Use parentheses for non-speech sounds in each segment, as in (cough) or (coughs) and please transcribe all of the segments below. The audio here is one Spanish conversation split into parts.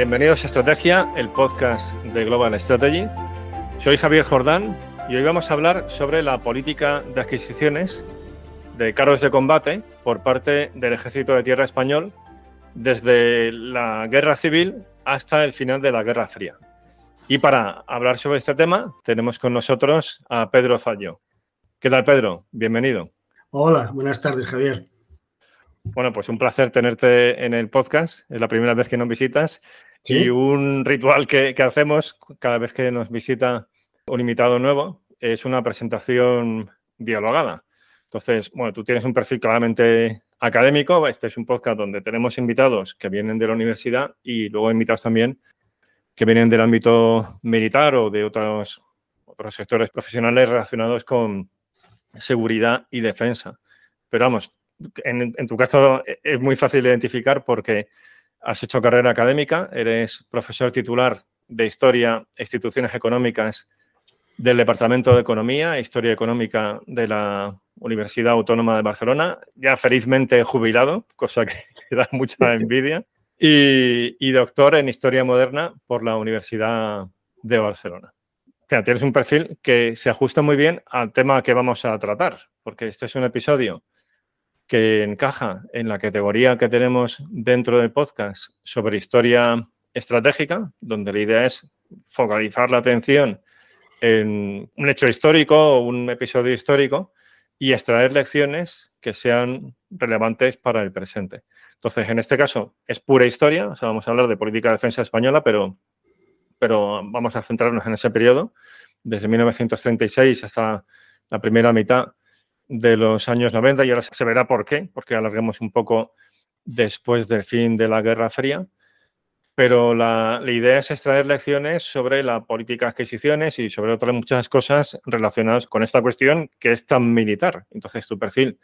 Bienvenidos a Estrategia, el podcast de Global Strategy. Soy Javier Jordán y hoy vamos a hablar sobre la política de adquisiciones de carros de combate por parte del Ejército de Tierra Español desde la Guerra Civil hasta el final de la Guerra Fría. Y para hablar sobre este tema tenemos con nosotros a Pedro Fallo. ¿Qué tal, Pedro? Bienvenido. Hola, buenas tardes, Javier. Bueno, pues un placer tenerte en el podcast. Es la primera vez que nos visitas y un ritual que, hacemos cada vez que nos visita un invitado nuevo es una presentación dialogada. Entonces, bueno, tú tienes un perfil claramente académico, este es un podcast donde tenemos invitados que vienen de la universidad y luego invitados también que vienen del ámbito militar o de otros, otros sectores profesionales relacionados con seguridad y defensa. Pero vamos, en, en tu caso eh, es muy fácil identificar porque has hecho carrera académica, eres profesor titular de Historia e Instituciones Económicas del Departamento de Economía e Historia Económica de la Universidad Autónoma de Barcelona, ya felizmente jubilado, cosa que (laughs) da mucha envidia, y, y doctor en Historia Moderna por la Universidad de Barcelona. O sea, tienes un perfil que se ajusta muy bien al tema que vamos a tratar, porque este es un episodio que encaja en la categoría que tenemos dentro del podcast sobre historia estratégica, donde la idea es focalizar la atención en un hecho histórico o un episodio histórico y extraer lecciones que sean relevantes para el presente. Entonces, en este caso, es pura historia, o sea, vamos a hablar de política de defensa española, pero, pero vamos a centrarnos en ese periodo, desde 1936 hasta la primera mitad de los años 90 y ahora se verá por qué, porque alarguemos un poco después del fin de la Guerra Fría. Pero la, idea es extraer lecciones sobre la política de adquisiciones y sobre otras muchas cosas relacionadas con esta cuestión que es tan militar. Entonces, tu perfil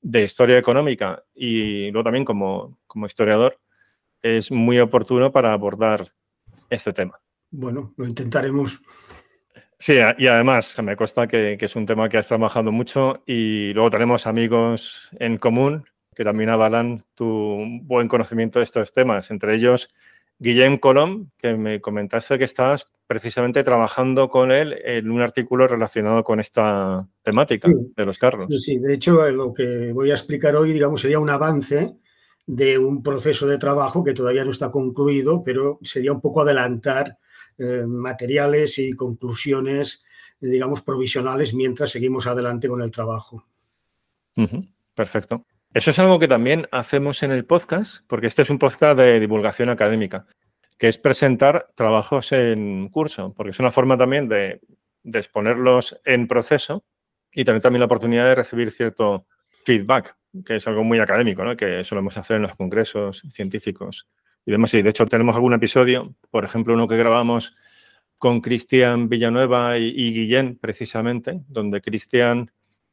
de historia económica y luego también como, como historiador es muy oportuno para abordar este tema. Bueno, lo intentaremos. Sí, y además me consta que, es un tema que has trabajado mucho y luego tenemos amigos en común que también avalan tu buen conocimiento de estos temas, entre ellos Guillem Colom, que me comentaste que estás precisamente trabajando con él en un artículo relacionado con esta temática de los carros. Sí, de hecho eh, lo que voy a explicar hoy, digamos, sería un avance de un proceso de trabajo que todavía no está concluido, pero sería un poco adelantar eh, materiales y conclusiones, digamos, provisionales mientras seguimos adelante con el trabajo. Perfecto. Eso es algo que también hacemos en el podcast, porque este es un podcast de divulgación académica, que es presentar trabajos en curso, porque es una forma también de, exponerlos en proceso y tener también la oportunidad de recibir cierto feedback, que es algo muy académico, ¿no? que solemos hacer en los congresos científicos y vemos, sí, de hecho tenemos algún episodio, por ejemplo, uno que grabamos con Cristian Villanueva y, Guillén, precisamente, donde Cristian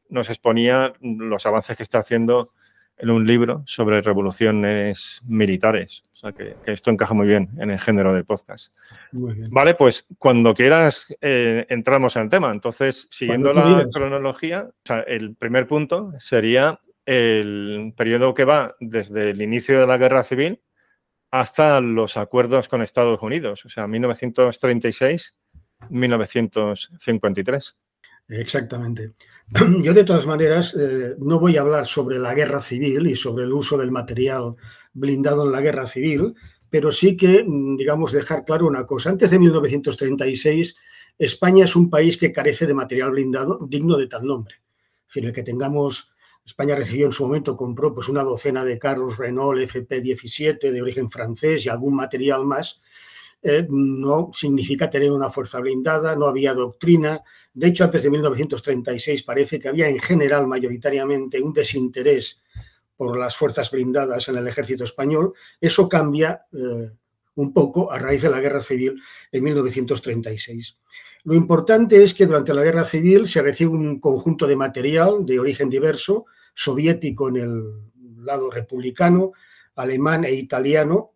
nos exponía los avances que está haciendo en un libro sobre revoluciones militares. O sea, que, esto encaja muy bien en el género del podcast. Vale, pues cuando quieras eh, entramos en el tema. Entonces, siguiendo la cronología, el primer punto sería el periodo que va desde el inicio de la guerra civil hasta los acuerdos con Estados Unidos, o sea, 1936-1953. Exactamente. (clears throat) Yo de todas maneras eh, no voy a hablar sobre la guerra civil y sobre el uso del material blindado en la guerra civil, pero sí que, mm, digamos, dejar claro una cosa. Antes de 1936, España es un país que carece de material blindado digno de tal nombre. en el que tengamos España recibió en su momento, compró pues una docena de carros Renault FP17 de origen francés y algún material más. Eh, no significa tener una fuerza blindada, no había doctrina. De hecho, antes de 1936 parece que había en general, mayoritariamente, un desinterés por las fuerzas blindadas en el ejército español. Eso cambia eh, un poco a raíz de la guerra civil en 1936. Lo importante es que durante la guerra civil se recibe un conjunto de material de origen diverso soviético en el lado republicano, alemán e italiano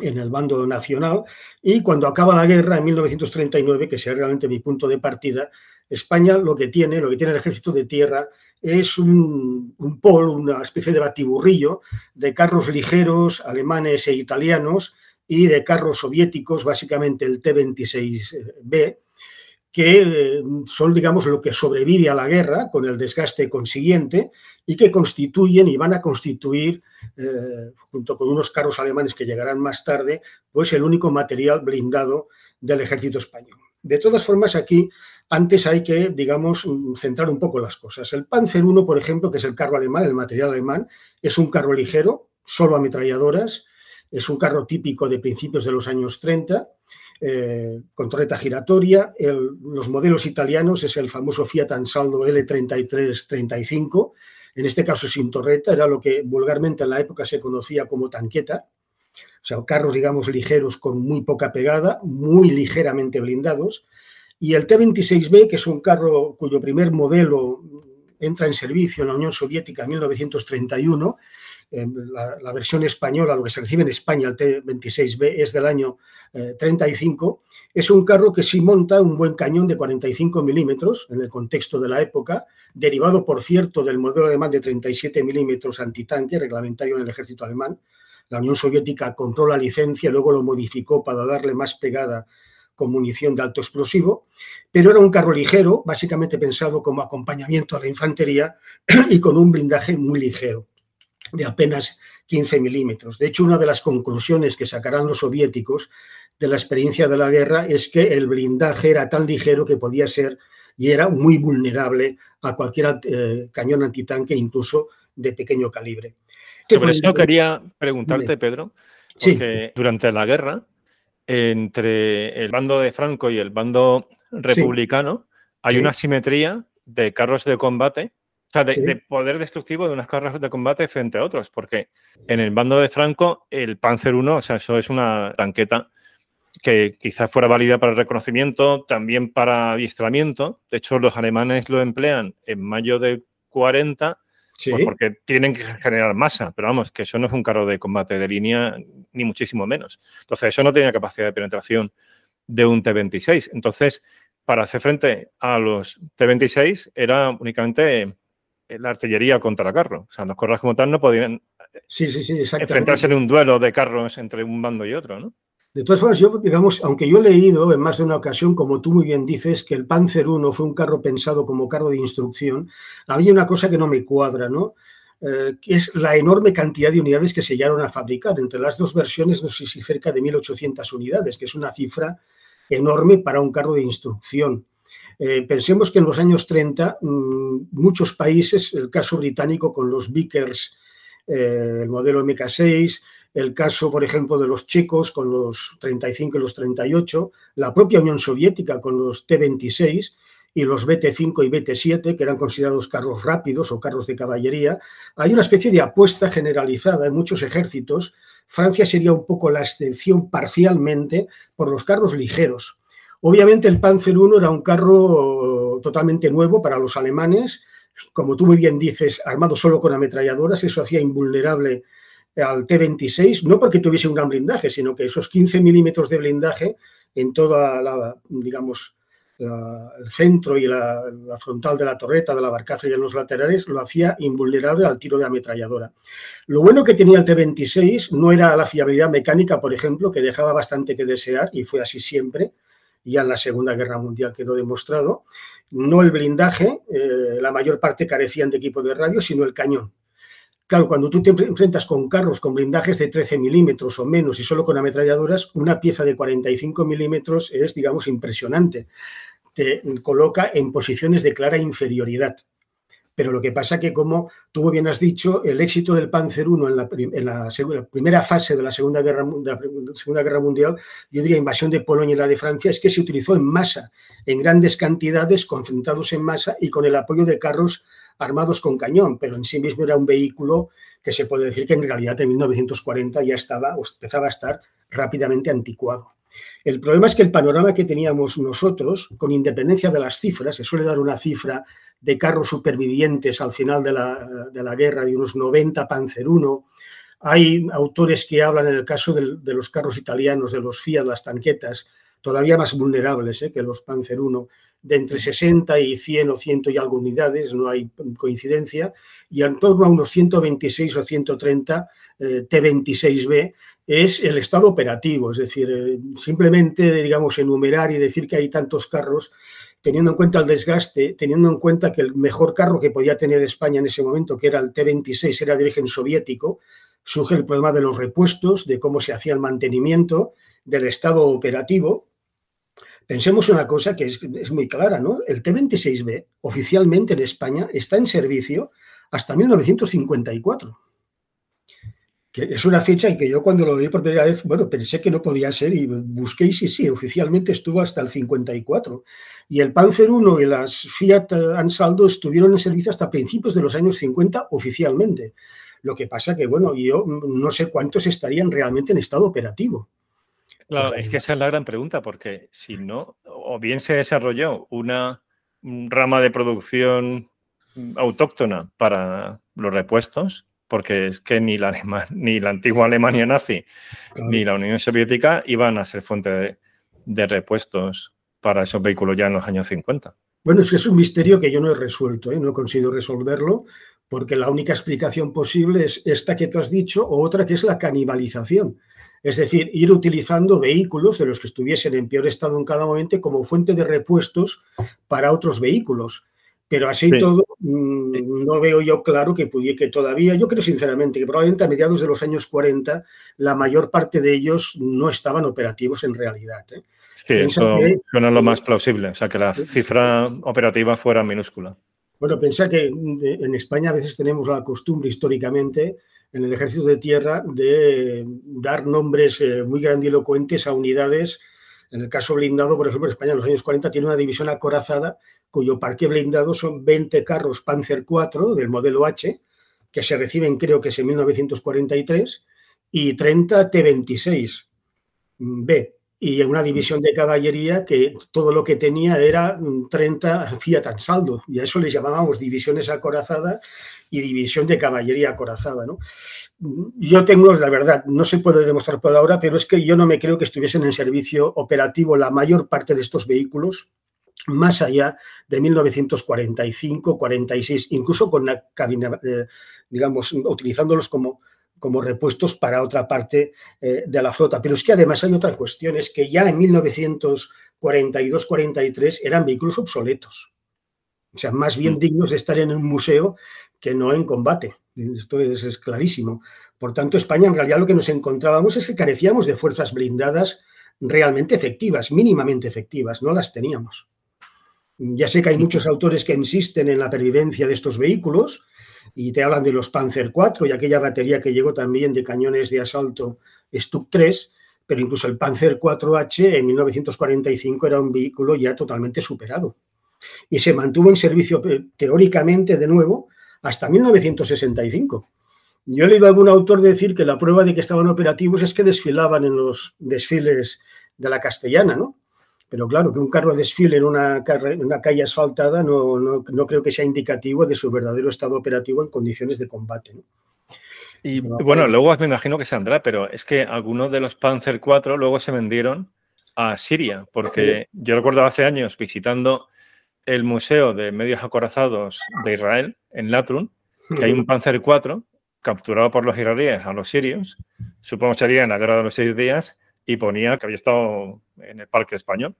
en el bando nacional. Y cuando acaba la guerra, en 1939, que sea realmente mi punto de partida, España lo que tiene, lo que tiene el ejército de tierra, es un, un pol, una especie de batiburrillo de carros ligeros alemanes e italianos y de carros soviéticos, básicamente el T-26B, que mm, son, digamos, lo que sobrevive a la guerra con el desgaste consiguiente y que constituyen y van a constituir, eh, junto con unos carros alemanes que llegarán más tarde, pues el único material blindado del ejército español. De todas formas, aquí antes hay que, digamos, mm, centrar un poco las cosas. El Panzer I, por ejemplo, que es el carro alemán, el material alemán, es un carro ligero, solo ametralladoras, es un carro típico de principios de los años 30 eh, con torreta giratoria. los modelos italianos es el famoso Fiat Ansaldo L3335. En este caso sin torreta, era lo que vulgarmente en la época se conocía como tanqueta. O sea, carros, digamos, ligeros con muy poca pegada, muy ligeramente blindados. Y el T-26B, que es un carro cuyo primer modelo entra en servicio en la Unión Soviética en 1931, la, versión española, lo que se recibe en España, el T26B, es del año 35, eh, es un carro que sí monta un buen cañón de 45 milímetros en el contexto de la época, derivado, por cierto, del modelo alemán de 37 milímetros antitanque, reglamentario del ejército alemán. La Unión Soviética compró la licencia y luego lo modificó para darle más pegada con munición de alto explosivo, pero era un carro ligero, básicamente pensado como acompañamiento a la infantería (clears throat) y con un blindaje muy ligero de apenas 15 milímetros. De hecho, una de las conclusiones que sacarán los soviéticos de la experiencia de la guerra es que el blindaje era tan ligero que podía ser y era muy vulnerable a cualquier eh, cañón antitanque, incluso de pequeño calibre. Sobre eso quería preguntarte, Pedro, porque durante la guerra, entre el bando de Franco y el bando republicano, hay una simetría de carros de combate sea, de, poder destructivo de unas cargas de combate frente a otros, porque en el bando de Franco, el Panzer 1, o sea, eso es una tanqueta que quizás fuera válida para el reconocimiento, también para adiestramiento. De hecho, los alemanes lo emplean en mayo de 40 pues porque tienen que generar masa, pero vamos, que eso no es un carro de combate de línea, ni muchísimo menos. Entonces, eso no tenía capacidad de penetración de un T-26. Entonces, para hacer frente a los T-26 era únicamente la artillería contra el carro. O sea, los correos como tal no podían enfrentarse en un duelo de carros entre un bando y otro, ¿no? De todas formas, yo, digamos, aunque yo he leído en más de una ocasión, como tú muy bien dices, que el Panzer I fue un carro pensado como carro de instrucción, había una cosa que no me cuadra, ¿no? Eh, que es la enorme cantidad de unidades que se llegaron a fabricar. Entre las dos versiones, no sé si cerca de 1.800 unidades, que es una cifra enorme para un carro de instrucción. Eh, pensemos que en los años 30 mm, muchos países, el caso británico con los Vickers, eh, el modelo MK6, el caso, por ejemplo, de los checos con los 35 y los 38, la propia Unión Soviética con los T-26 y los BT-5 y BT-7, que eran considerados carros rápidos o carros de caballería, hay una especie de apuesta generalizada en muchos ejércitos. Francia sería un poco la excepción parcialmente por los carros ligeros, Obviamente el Panzer I era un carro eh, totalmente nuevo para los alemanes, como tú muy bien dices, armado solo con ametralladoras, eso hacía invulnerable al T-26, no porque tuviese un gran blindaje, sino que esos 15 milímetros de blindaje en toda la, digamos, el centro y la, la, frontal de la torreta, de la barcaza y en los laterales, lo hacía invulnerable al tiro de ametralladora. Lo bueno que tenía el T-26 no era la fiabilidad mecánica, por ejemplo, que dejaba bastante que desear y fue así siempre, ya en la Segunda Guerra Mundial quedó demostrado, no el blindaje, eh, la mayor parte carecían de equipo de radio, sino el cañón. Claro, cuando tú te enfrentas con carros con blindajes de 13 milímetros o menos y solo con ametralladoras, una pieza de 45 milímetros es, digamos, impresionante. Te coloca en posiciones de clara inferioridad pero lo que pasa que, como tú bien has dicho, el éxito del Panzer I en la, primera fase de la, Segunda Guerra, de la Segunda Guerra Mundial, yo diría invasión de Polonia y la de Francia, es que se utilizó en masa, en grandes cantidades, concentrados en masa y con el apoyo de carros armados con cañón, pero en sí mismo era un vehículo que se puede decir que en realidad en 1940 ya estaba o empezaba a estar rápidamente anticuado. El problema es que el panorama que teníamos nosotros, con independencia de las cifras, se suele dar una cifra de carros supervivientes al final de la, guerra, de unos 90 Panzer I. Hay autores que hablan en el caso de, los carros italianos, de los Fiat, las tanquetas, todavía más vulnerables eh, que los Panzer I, de entre 60 y 100 o 100 y algo unidades, no hay coincidencia, y en torno a unos 126 o 130 T26B eh, es el estado operativo, es decir, eh, simplemente, digamos, enumerar y decir que hay tantos carros teniendo en cuenta el desgaste, teniendo en cuenta que el mejor carro que podía tener España en ese momento, que era el T-26, era de origen soviético, surge el problema de los repuestos, de cómo se hacía el mantenimiento, del estado operativo. Pensemos una cosa que es, muy clara, ¿no? El T-26B oficialmente en España está en servicio hasta 1954 que es una fecha en que yo cuando lo vi por primera vez, bueno, pensé que no podía ser y busqué y sí, sí, oficialmente estuvo hasta el 54. Y el Panzer I y las Fiat Ansaldo estuvieron en servicio hasta principios de los años 50 oficialmente. Lo que pasa que, bueno, yo no sé cuántos estarían realmente en estado operativo. Claro, es que esa es la gran pregunta, porque si no, o bien se desarrolló una rama de producción autóctona para los repuestos, porque es que ni la, (laughs) ni la antigua Alemania nazi ni la Unión Soviética iban a ser fuente de, repuestos para esos vehículos ya en los años 50. Bueno, es que es un misterio que yo no he resuelto, ¿eh? no he conseguido resolverlo, porque la única explicación posible es esta que tú has dicho o otra que es la canibalización. Es decir, ir utilizando vehículos de los que estuviesen en peor estado en cada momento como fuente de repuestos para otros vehículos. Pero así todo, mm, no veo yo claro que pudiera que todavía, yo creo sinceramente que probablemente a mediados de los años 40 la mayor parte de ellos no estaban operativos en realidad. ¿eh? Sí, eso suena lo eh, más plausible, o sea, que la eh, cifra operativa fuera minúscula. Bueno, pensé que en España a veces tenemos la costumbre históricamente en el ejército de tierra de dar nombres muy grandilocuentes a unidades en el caso blindado, por ejemplo, España en los años 40 tiene una división acorazada cuyo parque blindado son 20 carros Panzer IV del modelo H, que se reciben creo que es en 1943, y 30 T26B, y mm, una división de caballería que todo lo que tenía era 30 mm, Fiat Ansaldo, y a eso les llamábamos divisiones acorazadas y división de caballería acorazada. ¿no? Mm, yo tengo, la verdad, no se puede demostrar por ahora, pero es que yo no me creo que estuviesen en servicio operativo la mayor parte de estos vehículos más allá de 1945, 46, incluso con una eh, digamos, utilizándolos como, como repuestos para otra parte eh, de la flota. Pero es que además hay otra cuestión, es que ya en 1942-43 eran vehículos obsoletos, o sea, más bien mm. dignos de estar en un museo que no en combate. Esto es clarísimo. Por tanto, España en realidad lo que nos encontrábamos es que carecíamos de fuerzas blindadas realmente efectivas, mínimamente efectivas, no las teníamos. Ya sé que hay muchos autores que insisten en la pervivencia de estos vehículos y te hablan de los Panzer IV y aquella batería que llegó también de cañones de asalto Stuk III, pero incluso el Panzer IV-H en 1945 era un vehículo ya totalmente superado y se mantuvo en servicio eh, teóricamente de nuevo hasta 1965. Yo he leído a algún autor decir que la prueba de que estaban operativos es que desfilaban en los desfiles de la castellana, ¿no? Pero claro, que un carro desfile en una, calle asfaltada no, no, creo que sea indicativo de su verdadero estado operativo en condiciones de combate. Y bueno, luego me imagino que se andrá, pero es que algunos de los Panzer IV luego se vendieron a Siria, porque yo recuerdo hace años visitando el Museo de Medios Acorazados de Israel, en Latrun, que hay un Panzer IV capturado por los israelíes a los sirios, supongo que sería en la guerra de los seis días, y ponía que había estado en el Parque Español.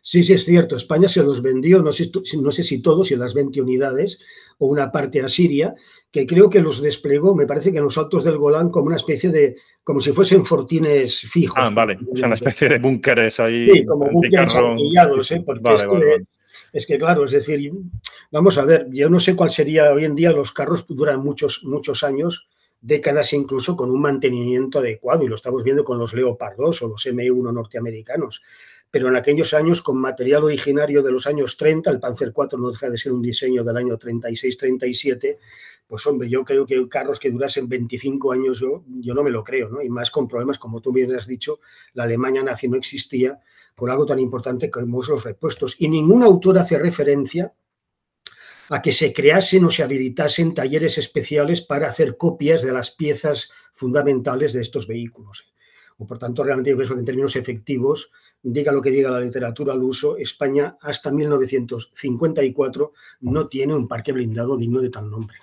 Sí, sí, es cierto. España se los vendió, no sé, no sé si todos, si las 20 unidades o una parte a Siria, que creo que los desplegó, me parece que en los altos del Golán, como una especie de, como si fuesen fortines fijos. Ah, vale, o sea, una especie de búnkeres ahí. Sí, como búnkeres ¿eh? Porque es, que, es, que, claro, es decir, vamos a ver, yo no sé cuál sería hoy en día, los carros duran muchos, muchos años décadas incluso con un mantenimiento adecuado, y lo estamos viendo con los Leopardos o los M1 norteamericanos. Pero en aquellos años, con material originario de los años 30, el Panzer IV no deja de ser un diseño del año 36-37, pues hombre, yo creo que carros que durasen 25 años, yo, yo no me lo creo, ¿no? Y más con problemas, como tú bien has dicho, la Alemania nazi no existía, con algo tan importante como los repuestos. Y ningún autor hace referencia, a que se creasen o se habilitasen talleres especiales para hacer copias de las piezas fundamentales de estos vehículos. O, por tanto, realmente yo creo que en términos efectivos, diga lo que diga la literatura al uso, España hasta 1954 no tiene un parque blindado digno de tal nombre.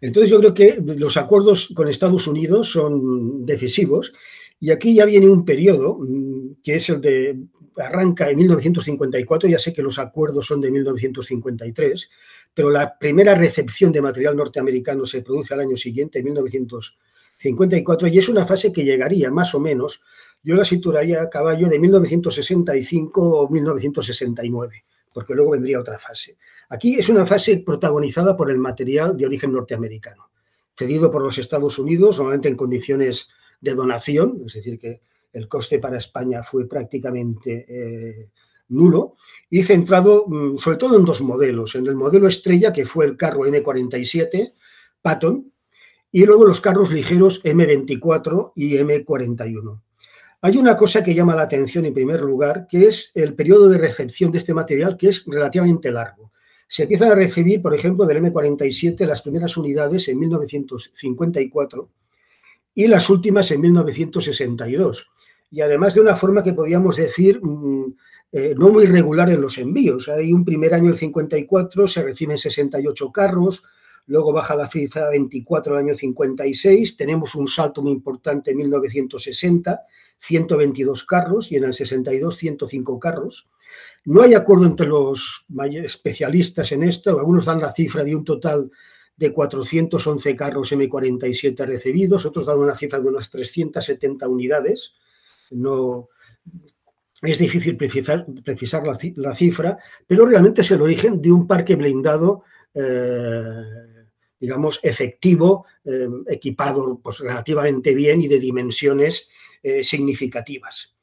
Entonces yo creo que los acuerdos con Estados Unidos son decisivos y aquí ya viene un periodo mm, que es el de arranca en 1954, ya sé que los acuerdos son de 1953, pero la primera recepción de material norteamericano se produce al año siguiente, en 1954, y es una fase que llegaría más o menos, yo la situaría a caballo de 1965 o 1969 porque luego vendría otra fase. Aquí es una fase protagonizada por el material de origen norteamericano, cedido por los Estados Unidos, normalmente en condiciones de donación, es decir, que el coste para España fue prácticamente eh, nulo y centrado mm, sobre todo en dos modelos, en el modelo estrella que fue el carro M47 Patton y luego los carros ligeros M24 y M41. Hay una cosa que llama la atención en primer lugar, que es el periodo de recepción de este material, que es relativamente largo. Se empiezan a recibir, por ejemplo, del M47 las primeras unidades en 1954 y las últimas en 1962 y además de una forma que podíamos decir mm, eh, no muy regular en los envíos. Hay un primer año, el 54, se reciben 68 carros, luego baja la cifra 24 al año 56, tenemos un salto muy importante en 1960, 122 carros y en el 62 105 carros. No hay acuerdo entre los especialistas en esto, algunos dan la cifra de un total de 411 carros M47 recibidos, otros dan una cifra de unas 370 unidades no, es difícil precisar, la, cifra, pero realmente es el origen de un parque blindado, eh, digamos, efectivo, eh, equipado pues, relativamente bien y de dimensiones eh, significativas.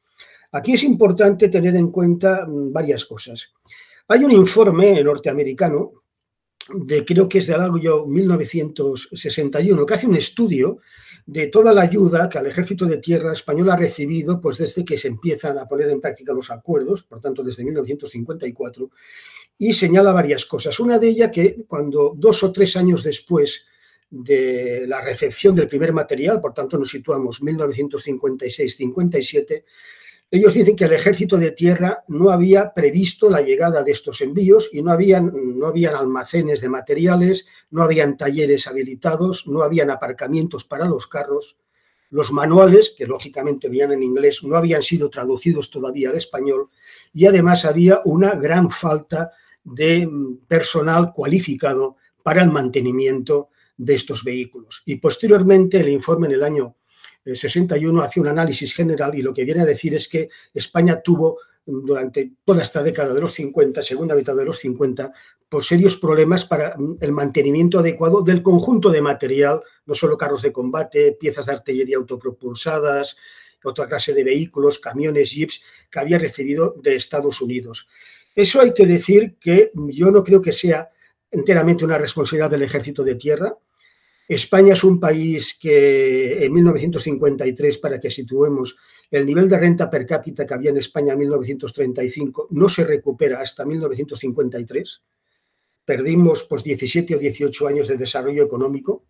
Aquí es importante tener en cuenta mm, varias cosas. Hay un informe norteamericano de creo que es de año 1961, que hace un estudio de toda la ayuda que al ejército de tierra español ha recibido pues desde que se empiezan a poner en práctica los acuerdos, por tanto desde 1954, y señala varias cosas. Una de ellas que cuando dos o tres años después de la recepción del primer material, por tanto nos situamos 1956-57, ellos dicen que el ejército de tierra no había previsto la llegada de estos envíos y no habían, no habían almacenes de materiales, no habían talleres habilitados, no habían aparcamientos para los carros. Los manuales, que lógicamente venían en inglés, no habían sido traducidos todavía al español y además había una gran falta de mm, personal cualificado para el mantenimiento de estos vehículos. Y posteriormente el informe en el año 61 eh, hace un análisis general y lo que viene a decir es que España tuvo mm, durante toda esta década de los 50, segunda mitad de los 50, por serios problemas para mm, el mantenimiento adecuado del conjunto de material, no solo carros de combate, piezas de artillería autopropulsadas, otra clase de vehículos, camiones, jeeps, que había recibido de Estados Unidos. Eso hay que decir que yo no creo que sea enteramente una responsabilidad del ejército de tierra, España es un país que en 1953, para que situemos, el nivel de renta per cápita que había en España en 1935 no se recupera hasta 1953. Perdimos pues, 17 o 18 años de desarrollo económico.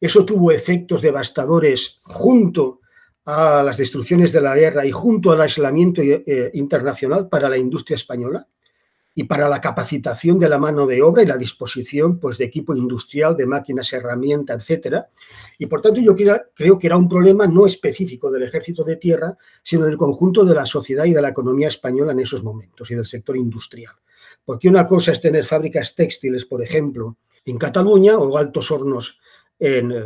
Eso tuvo efectos devastadores junto a las destrucciones de la guerra y junto al aislamiento eh, internacional para la industria española y para la capacitación de la mano de obra y la disposición pues, de equipo industrial, de máquinas, herramientas, etcétera Y por tanto yo creo que era un problema no específico del ejército de tierra, sino del conjunto de la sociedad y de la economía española en esos momentos y del sector industrial. Porque una cosa es tener fábricas textiles, por ejemplo, en Cataluña o altos hornos en... Eh,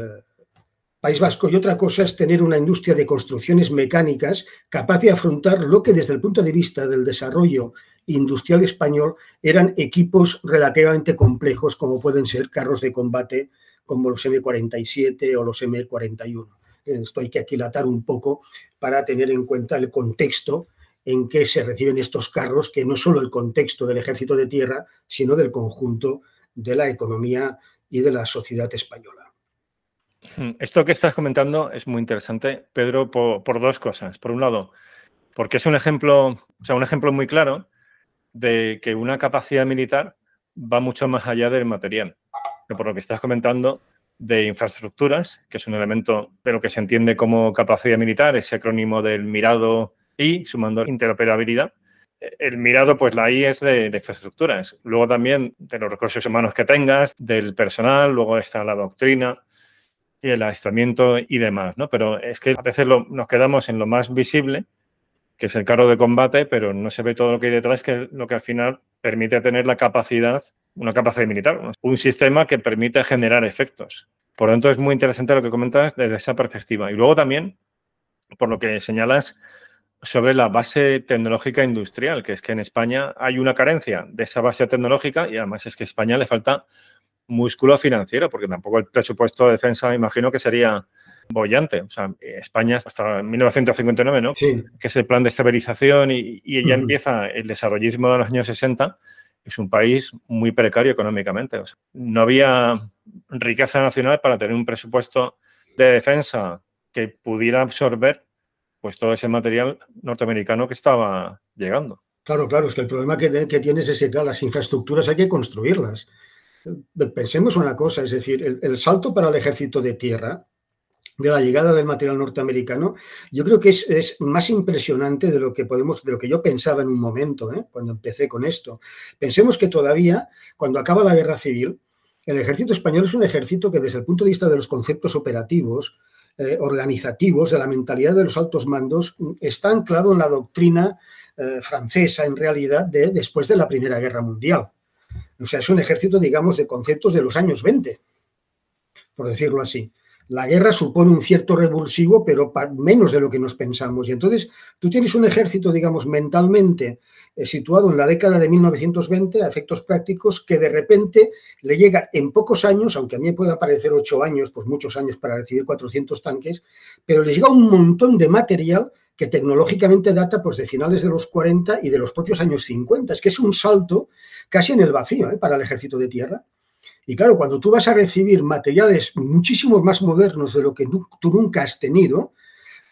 País Vasco y otra cosa es tener una industria de construcciones mecánicas capaz de afrontar lo que desde el punto de vista del desarrollo industrial español eran equipos relativamente complejos, como pueden ser carros de combate como los M47 o los M41. Esto hay que aquilatar un poco para tener en cuenta el contexto en que se reciben estos carros, que no solo el contexto del ejército de tierra, sino del conjunto de la economía y de la sociedad española. Hmm, esto que estás comentando es muy interesante, Pedro, por, por, dos cosas. Por un lado, porque es un ejemplo, o sea, un ejemplo muy claro de que una capacidad militar va mucho más allá del material. por lo que estás comentando, de infraestructuras, que es un elemento de lo que se entiende como capacidad militar, ese acrónimo del mirado y sumando interoperabilidad. El mirado, pues la I es de, infraestructuras. Luego también de los recursos humanos que tengas, del personal, luego está la doctrina y el aislamiento y demás, ¿no? Pero es que a veces nos quedamos en lo más visible que es el carro de combate, pero no se ve todo lo que hay detrás, que es lo que al final permite tener la capacidad, una capacidad militar, un sistema que permite generar efectos. Por lo tanto, es muy interesante lo que comentas desde esa perspectiva. Y luego también, por lo que señalas sobre la base tecnológica industrial, que es que en España hay una carencia de esa base tecnológica y además es que a España le falta músculo financiero, porque tampoco el presupuesto de defensa, imagino que sería bollante. O sea, España hasta 1959, ¿no? Que es el plan de estabilización y, ya empieza el desarrollismo de los años 60. Es un país muy precario económicamente. no había riqueza nacional para tener un presupuesto de defensa que pudiera absorber pues todo ese material norteamericano que estaba llegando. Claro, claro, es que el problema que, tienes es que las infraestructuras hay que construirlas. Pensemos una cosa, es decir, el salto para el ejército de tierra de la llegada del material norteamericano, yo creo que es, más impresionante de lo que podemos, de lo que yo pensaba en un momento, ¿eh? cuando empecé con esto. Pensemos que todavía, cuando acaba la guerra civil, el ejército español es un ejército que, desde el punto de vista de los conceptos operativos, eh, organizativos, de la mentalidad de los altos mandos, está anclado en la doctrina eh, francesa, en realidad, de después de la Primera Guerra Mundial. O sea, es un ejército, digamos, de conceptos de los años 20, por decirlo así la guerra supone un cierto revulsivo, pero menos de lo que nos pensamos. Y entonces tú tienes un ejército, digamos, mentalmente eh, situado en la década de 1920 a efectos prácticos que de repente le llega en pocos años, aunque a mí pueda parecer ocho años, pues muchos años para recibir 400 tanques, pero le llega un montón de material que tecnológicamente data pues, de finales de los 40 y de los propios años 50. Es que es un salto casi en el vacío ¿eh? para el ejército de tierra. Y claro, cuando tú vas a recibir materiales muchísimo más modernos de lo que tú nunca has tenido,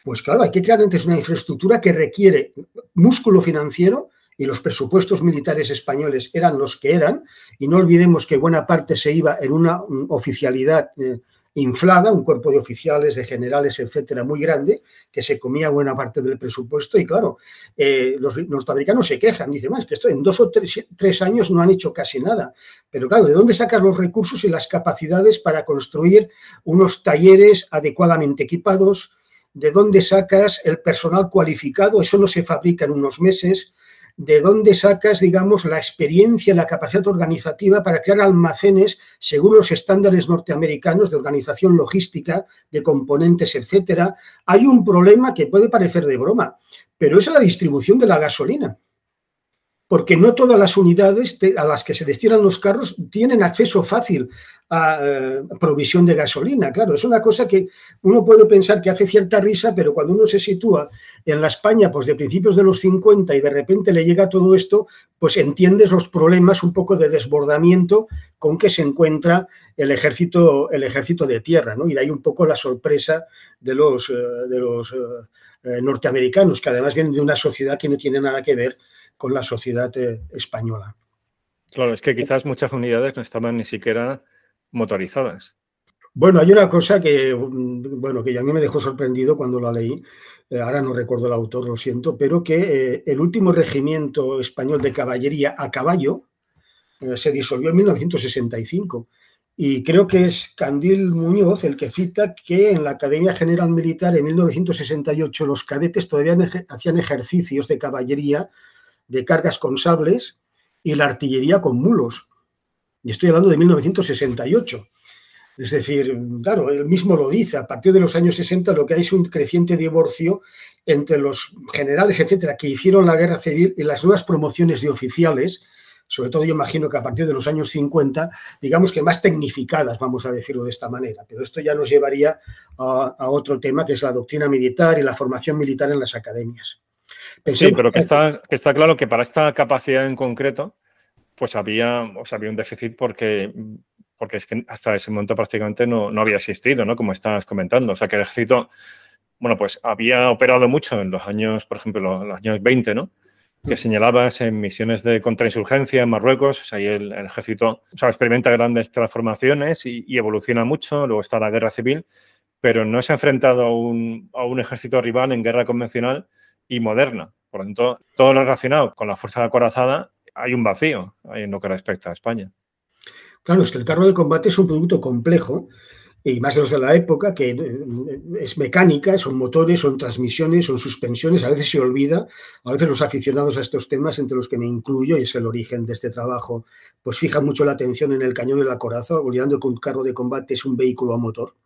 pues claro, hay que crear antes una infraestructura que requiere músculo financiero y los presupuestos militares españoles eran los que eran. Y no olvidemos que buena parte se iba en una mm, oficialidad. Eh, inflada, un cuerpo de oficiales, de generales, etcétera, muy grande, que se comía buena parte del presupuesto. Y claro, eh, los norteamericanos se quejan, dicen, más ah, que esto en dos o tres, años no han hecho casi nada. Pero claro, ¿de dónde sacas los recursos y las capacidades para construir unos talleres adecuadamente equipados? ¿De dónde sacas el personal cualificado? Eso no se fabrica en unos meses de dónde sacas, digamos, la experiencia, la capacidad organizativa para crear almacenes según los estándares norteamericanos de organización logística, de componentes, etcétera. Hay un problema que puede parecer de broma, pero es la distribución de la gasolina porque no todas las unidades a las que se destinan los carros tienen acceso fácil a eh, provisión de gasolina. Claro, es una cosa que uno puede pensar que hace cierta risa, pero cuando uno se sitúa en la España pues, de principios de los 50 y de repente le llega todo esto, pues entiendes los problemas un poco de desbordamiento con que se encuentra el ejército, el ejército de tierra, ¿no? Y de ahí un poco la sorpresa de los, eh, de los eh, norteamericanos, que además vienen de una sociedad que no tiene nada que ver con la sociedad eh, española. Claro, es que quizás muchas unidades no estaban ni siquiera motorizadas. Bueno, hay una cosa que, mm, bueno, que a mí me dejó sorprendido cuando la leí, eh, ahora no recuerdo el autor, lo siento, pero que eh, el último regimiento español de caballería a caballo eh, se disolvió en 1965. Y creo que es Candil Muñoz el que cita que en la Academia General Militar en 1968 los cadetes todavía hacían ejercicios de caballería, de cargas con sables y la artillería con mulos. Y estoy hablando de 1968. Es decir, claro, él mismo lo dice, a partir de los años 60 lo que hay es un creciente divorcio entre los generales, etcétera, que hicieron la guerra civil y las nuevas promociones de oficiales, sobre todo yo imagino que a partir de los años 50, digamos que más tecnificadas, vamos a decirlo de esta manera, pero esto ya nos llevaría a, otro tema que es la doctrina militar y la formación militar en las academias. sí, pero que está, está claro que para esta capacidad en concreto, pues había, había un déficit porque porque es que hasta ese momento prácticamente no, no había existido, ¿no? Como estás comentando. O sea, que el ejército, bueno, pues había operado mucho en los años, por ejemplo, los, años 20, ¿no? que mm. señalabas en misiones de contrainsurgencia en Marruecos. ahí el, ejército o experimenta grandes transformaciones y, evoluciona mucho. Luego está la guerra civil, pero no se ha enfrentado a un, a un, ejército rival en guerra convencional y moderna. Por lo tanto, todo lo relacionado con la fuerza acorazada hay un vacío eh, en lo que respecta a España. Claro, es que el carro de combate es un producto complejo y más de los de la época, que eh, eh, es mecánica, son motores, son transmisiones, son suspensiones, a veces se olvida, a veces los aficionados a estos temas, entre los que me incluyo, y es el origen de este trabajo, pues fijan mucho la atención en el cañón y la coraza, olvidando que un carro de combate es un vehículo a motor.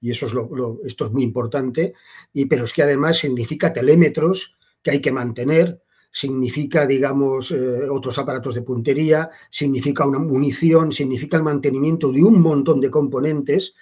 Y eso es lo, esto es muy importante, y, pero es que además significa telémetros que hay que mantener, significa, digamos, eh, otros aparatos de puntería, significa una munición, significa el mantenimiento de un montón de componentes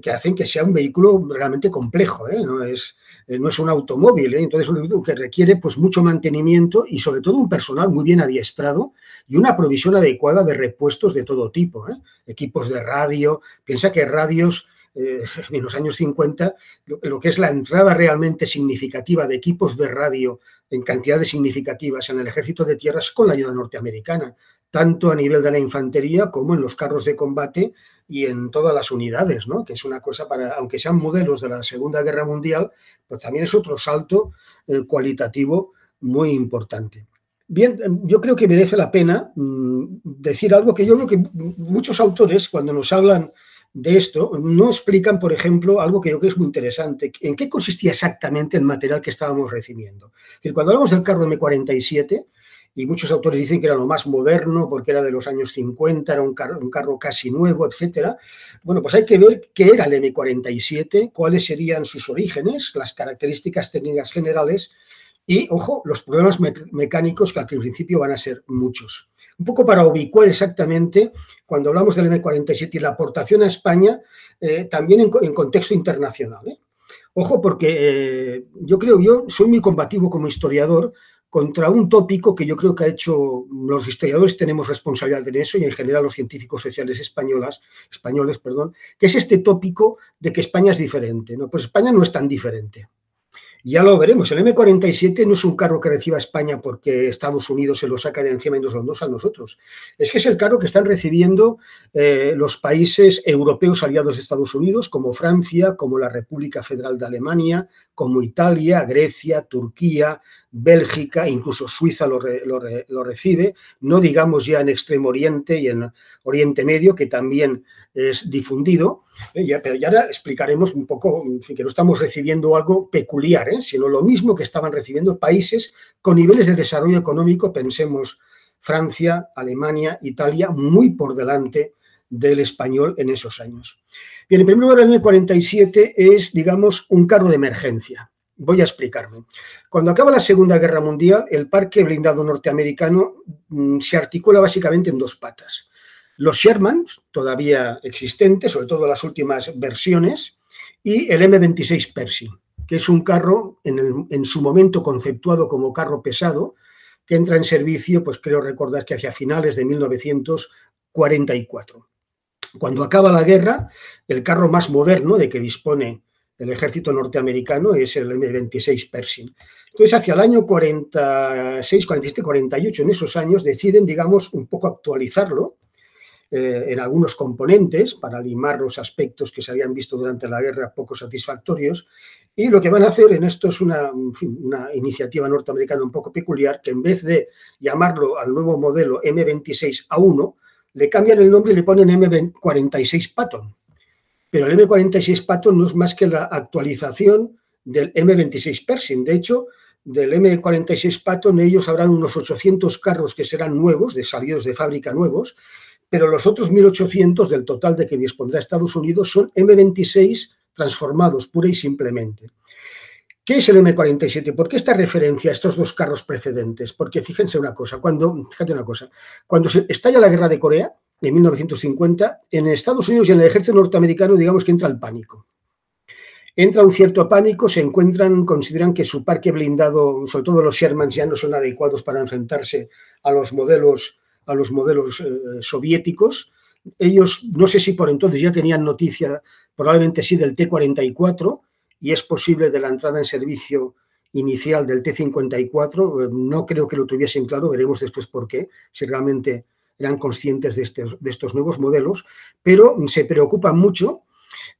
que hacen que sea un vehículo realmente complejo, ¿eh? no, es, eh, no es un automóvil, entonces que requiere pues, mucho mantenimiento y sobre todo un personal muy bien adiestrado y una provisión adecuada de repuestos de todo tipo, equipos de radio, piensa que radios eh, (laughs) en los años 50, lo, que es la entrada realmente significativa de equipos de radio en cantidades significativas en el ejército de tierras con la ayuda norteamericana tanto a nivel de la infantería como en los carros de combate y en todas las unidades, ¿no? que es una cosa para, aunque sean modelos de la Segunda Guerra Mundial, pues también es otro salto eh, cualitativo muy importante. Bien, em, yo creo que merece la pena mm, decir algo que yo creo que muchos autores cuando nos hablan de esto, no explican, por ejemplo, algo que yo creo que es muy interesante, en qué consistía exactamente el material que estábamos recibiendo. cuando hablamos del carro M47, y muchos autores dicen que era lo más moderno porque era de los años 50, era un carro, un carro casi nuevo, etc., Bueno, pues hay que ver qué era el M47, cuáles serían sus orígenes, las características técnicas generales y, ojo, los problemas mecánicos que al principio van a ser muchos. Un poco para ubicar exactamente, cuando hablamos del M47 y la aportación a España, eh, también en, contexto internacional. ¿eh? Ojo, porque eh, yo creo, yo soy muy combativo como historiador contra un tópico que yo creo que ha hecho, los historiadores tenemos responsabilidad en eso y en general los científicos sociales españolas, españoles, perdón, que es este tópico de que España es diferente. ¿no? Pues España no es tan diferente. Ya lo veremos. El M47 no es un carro que reciba España porque Estados Unidos se lo saca de encima y nos dos a nosotros. Es que es el carro que están recibiendo eh, los países europeos aliados de Estados Unidos, como Francia, como la República Federal de Alemania, como Italia, Grecia, Turquía, Bélgica, incluso Suiza lo, recibe, no digamos ya en Extremo Oriente y en Oriente Medio, que también es difundido, ¿eh? pero ya ahora explicaremos un poco, que no estamos recibiendo algo peculiar, ¿eh? sino lo mismo que estaban recibiendo países con niveles de desarrollo económico, pensemos Francia, Alemania, Italia, muy por delante del español en esos años. Bien, en primer lugar, el M47 es, digamos, un carro de emergencia. Voy a explicarme. Cuando acaba la Segunda Guerra Mundial, el parque blindado norteamericano mm, se articula básicamente en dos patas. Los Sherman, todavía existentes, sobre todo las últimas versiones, y el M26 Pershing, que es un carro en, en su momento conceptuado como carro pesado, que entra en servicio, pues creo recordar que hacia finales de 1944. Cuando acaba la guerra, el carro más moderno de que dispone el ejército norteamericano es el M-26 Pershing. Entonces, hacia el año 46, 47, 48, en esos años, deciden, digamos, un poco actualizarlo eh, en algunos componentes para limar los aspectos que se habían visto durante la guerra poco satisfactorios. Y lo que van a hacer en esto es una, una iniciativa norteamericana un poco peculiar, que en vez de llamarlo al nuevo modelo M-26A1, le cambian el nombre y le ponen M46 Patton. Pero el M46 Patton no es más que la actualización del M26 Pershing. De hecho, del M46 Patton ellos habrán unos 800 carros que serán nuevos, de salidos de fábrica nuevos, pero los otros 1.800 del total de que dispondrá Estados Unidos son M26 transformados pura y simplemente. ¿Qué es el M47? ¿Por qué esta referencia a estos dos carros precedentes? Porque fíjense una cosa, cuando, fíjate una cosa, cuando se estalla la guerra de Corea en 1950, en Estados Unidos y en el ejército norteamericano, digamos que entra el pánico. Entra un cierto pánico, se encuentran, consideran que su parque blindado, sobre todo los Shermans, ya no son adecuados para enfrentarse a los modelos, a los modelos eh, soviéticos. Ellos, no sé si por entonces ya tenían noticia, probablemente sí, del T-44, y es posible de la entrada en servicio inicial del T-54. Eh, no creo que lo tuviesen claro, veremos después por qué, si realmente eran conscientes de estos, nuevos modelos, pero se preocupan mucho.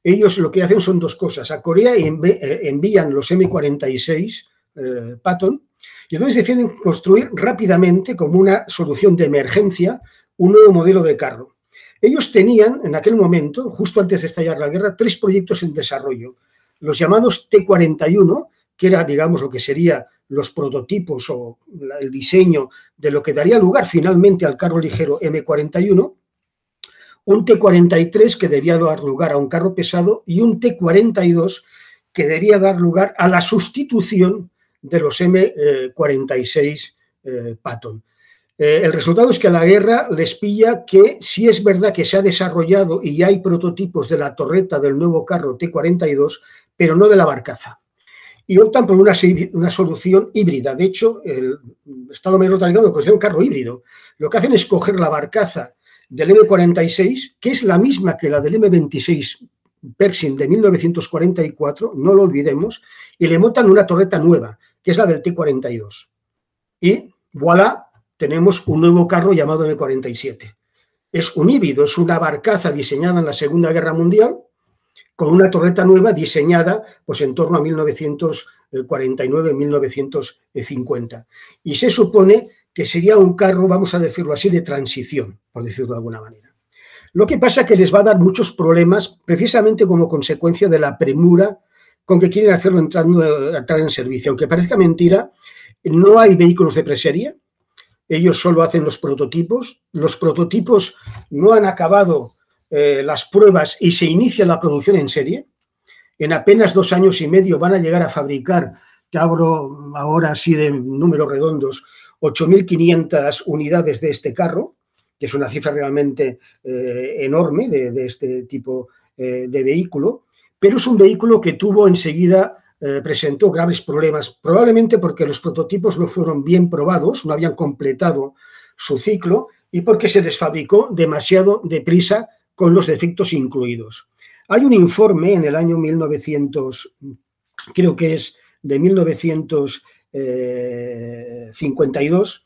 Ellos lo que hacen son dos cosas. A Corea eh, envían los M46 eh, Patton y entonces deciden construir rápidamente, como una solución de emergencia, un nuevo modelo de carro. Ellos tenían en aquel momento, justo antes de estallar la guerra, tres proyectos en desarrollo. Los llamados T41, que era, digamos, lo que sería los prototipos o el diseño de lo que daría lugar finalmente al carro ligero M41, un T43 que debía dar lugar a un carro pesado y un T42 que debía dar lugar a la sustitución de los M46 eh, Patton. Eh, el resultado es que a la guerra les pilla que si es verdad que se ha desarrollado y hay prototipos de la torreta del nuevo carro T42, pero no de la barcaza. Y optan por una, una solución híbrida. De hecho, el Estado Mayor Norteamericano lo considera un carro híbrido. Lo que hacen es coger la barcaza del M46, que es la misma que la del M26 Pershing de 1944, no lo olvidemos, y le montan una torreta nueva, que es la del T-42. Y voilà, tenemos un nuevo carro llamado M-47. Es un híbrido, es una barcaza diseñada en la Segunda Guerra Mundial, con una torreta nueva diseñada pues en torno a 1949-1950. Y se supone que sería un carro, vamos a decirlo así, de transición, por decirlo de alguna manera. Lo que pasa es que les va a dar muchos problemas precisamente como consecuencia de la premura con que quieren hacerlo entrar en servicio. Aunque parezca mentira, no hay vehículos de presería, ellos solo hacen los prototipos, los prototipos no han acabado eh, las pruebas y se inicia la producción en serie. En apenas dos años y medio van a llegar a fabricar, te abro ahora así de números redondos, 8.500 unidades de este carro, que es una cifra realmente eh, enorme de, este tipo eh, de vehículo, pero es un vehículo que tuvo enseguida, presentó graves problemas, probablemente porque los prototipos no fueron bien probados, no habían completado su ciclo y porque se desfabricó demasiado deprisa con los defectos incluidos. Hay un informe en el año 1900, creo que es de 1952, eh,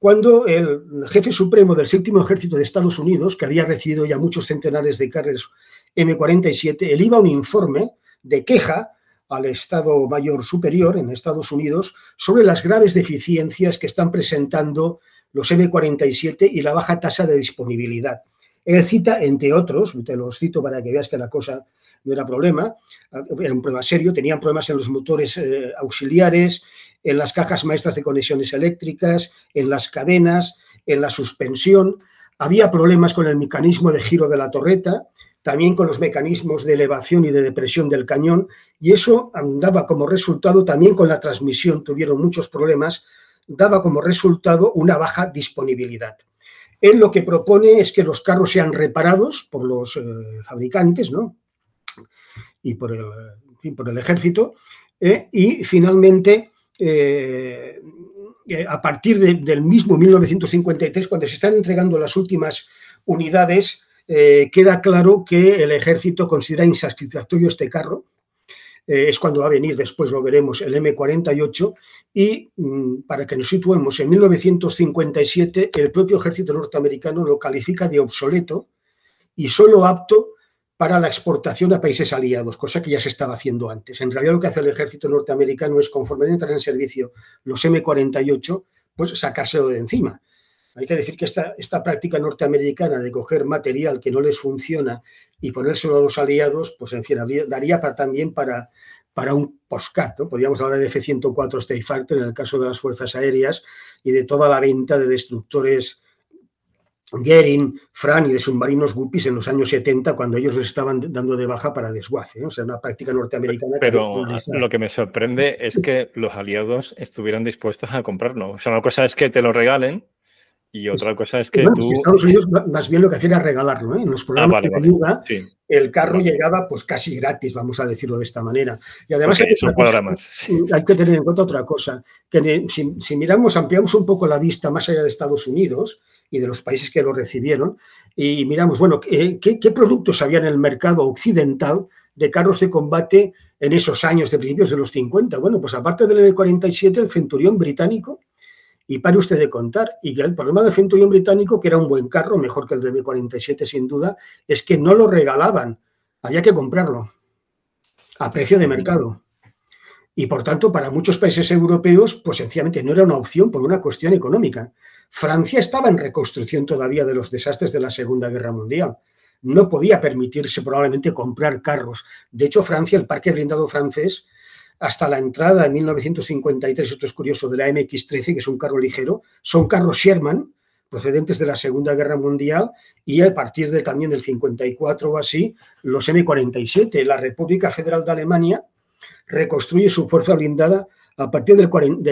cuando el jefe supremo del séptimo ejército de Estados Unidos, que había recibido ya muchos centenares de carros M47, él iba un informe de queja al Estado Mayor Superior en Estados Unidos sobre las graves deficiencias que están presentando los M47 y la baja tasa de disponibilidad. Él cita, entre otros, te los cito para que veas que la cosa no era problema, eh, era un problema serio, tenían problemas en los motores eh, auxiliares, en las cajas maestras de conexiones eléctricas, en las cadenas, en la suspensión, había problemas con el mecanismo de giro de la torreta, también con los mecanismos de elevación y de depresión del cañón, y eso daba como resultado, también con la transmisión tuvieron muchos problemas, daba como resultado una baja disponibilidad. Él lo que propone es que los carros sean reparados por los eh, fabricantes ¿no? y por el, ejército ¿eh? y finalmente eh, a partir del mismo 1953, cuando se están entregando las últimas unidades, queda claro que el ejército considera insatisfactorio este carro eh, es cuando va a venir, después lo veremos, el M48, y mm, para que nos situemos, en 1957 el propio ejército norteamericano lo califica de obsoleto y solo apto para la exportación a países aliados, cosa que ya se estaba haciendo antes. En realidad lo que hace el ejército norteamericano es, conforme entran en servicio los M48, pues sacárselo de encima. Hay que decir que esta, esta práctica norteamericana de coger material que no les funciona y ponérselo a los aliados, pues en fin, daría también para, para un postcat, Podríamos hablar de F-104 State en el caso de las fuerzas aéreas y de toda la venta de destructores Gering, Fran y de submarinos guppies en los años 70 cuando ellos les estaban dando de baja para desguace. O sea, una práctica norteamericana. Pero lo que me sorprende es que los aliados estuvieran dispuestos a comprarlo. O sea, una cosa es que te lo regalen y otra cosa es que. Bueno, Estados Unidos más bien lo que hacía era regalarlo. ¿eh? En los programas de ah, ayuda, el carro llegaba pues casi gratis, vamos a decirlo de esta manera. Y además mm, hay, que tener en cuenta otra cosa: que si, miramos, ampliamos un poco la vista más allá de Estados Unidos y de los países que lo recibieron, y miramos, bueno, eh, ¿qué, productos había en el mercado occidental? de carros de combate en esos años de principios de los 50. Bueno, pues aparte del 47 el Centurión británico, y pare usted de contar. Y el problema del Centurión británico, que era un buen carro, mejor que el de B47 sin duda, es que no lo regalaban, había que comprarlo a precio de mercado. Y por tanto, para muchos países europeos, pues sencillamente no era una opción por una cuestión económica. Francia estaba en reconstrucción todavía de los desastres de la Segunda Guerra Mundial. No podía permitirse probablemente comprar carros. De hecho, Francia, el parque blindado francés, hasta la entrada en 1953, esto es curioso, de la MX-13, que es un carro ligero, son carros Sherman, procedentes de la Segunda Guerra Mundial, y a partir del también del 54 o así, los M-47. La República Federal de Alemania reconstruye su fuerza blindada a partir del,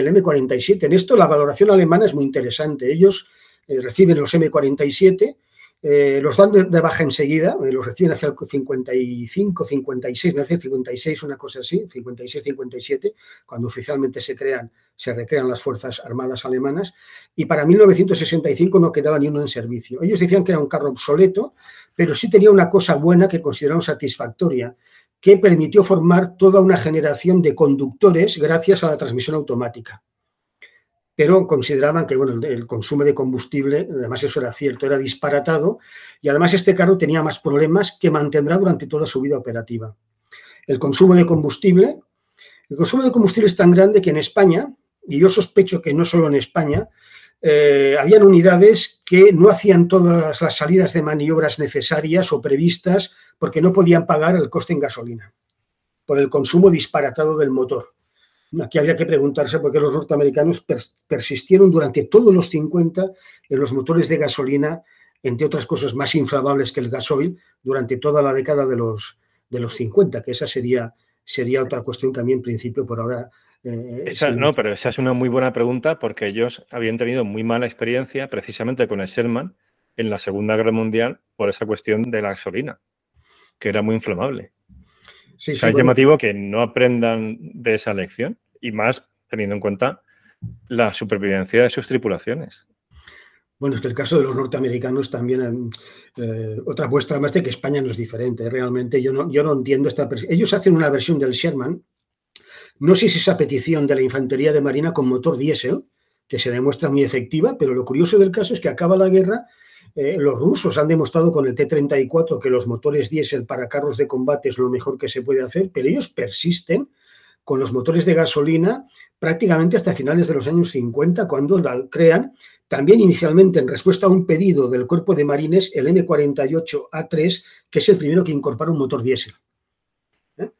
M-47. En esto la valoración alemana es muy interesante. Ellos eh, reciben los M-47, eh, los dan de, baja enseguida, eh, los reciben hacia el 55, 56, 56, una cosa así, 56, 57, cuando oficialmente se crean, se recrean las Fuerzas Armadas Alemanas, y para 1965 no quedaba ni uno en servicio. Ellos decían que era un carro obsoleto, pero sí tenía una cosa buena que consideraron satisfactoria, que permitió formar toda una generación de conductores gracias a la transmisión automática pero consideraban que bueno, el, consumo de combustible, además eso era cierto, era disparatado y además este carro tenía más problemas que mantendrá durante toda su vida operativa. El consumo de combustible, el consumo de combustible es tan grande que en España, y yo sospecho que no solo en España, eh, habían unidades que no hacían todas las salidas de maniobras necesarias o previstas porque no podían pagar el coste en gasolina por el consumo disparatado del motor. Aquí habría que preguntarse por qué los norteamericanos persistieron durante todos los 50 en los motores de gasolina, entre otras cosas más inflamables que el gasoil, durante toda la década de los, de los 50, que esa sería, sería otra cuestión también en principio por ahora... Eh, eh, no, pero esa es una muy buena pregunta porque ellos habían tenido muy mala experiencia precisamente con el Sherman en la Segunda Guerra Mundial por esa cuestión de la gasolina, que era muy inflamable es llamativo que no aprendan de esa lección y más teniendo en cuenta la supervivencia de sus tripulaciones. Bueno, es que el caso de los norteamericanos también, em, eh, otra muestra más de que España no es diferente. ¿eh? Realmente yo no, yo no entiendo esta... Ellos hacen una versión del Sherman, no sé si es esa petición de la Infantería de Marina con motor diésel, que se demuestra muy efectiva, pero lo curioso del caso es que acaba la guerra eh, los rusos han demostrado con el T-34 que los motores diésel para carros de combate es lo mejor que se puede hacer, pero ellos persisten con los motores de gasolina prácticamente hasta finales de los años 50, cuando la crean. También inicialmente, en respuesta a un pedido del cuerpo de marines, el M48A3, que es el primero que incorpora un motor diésel. ¿eh?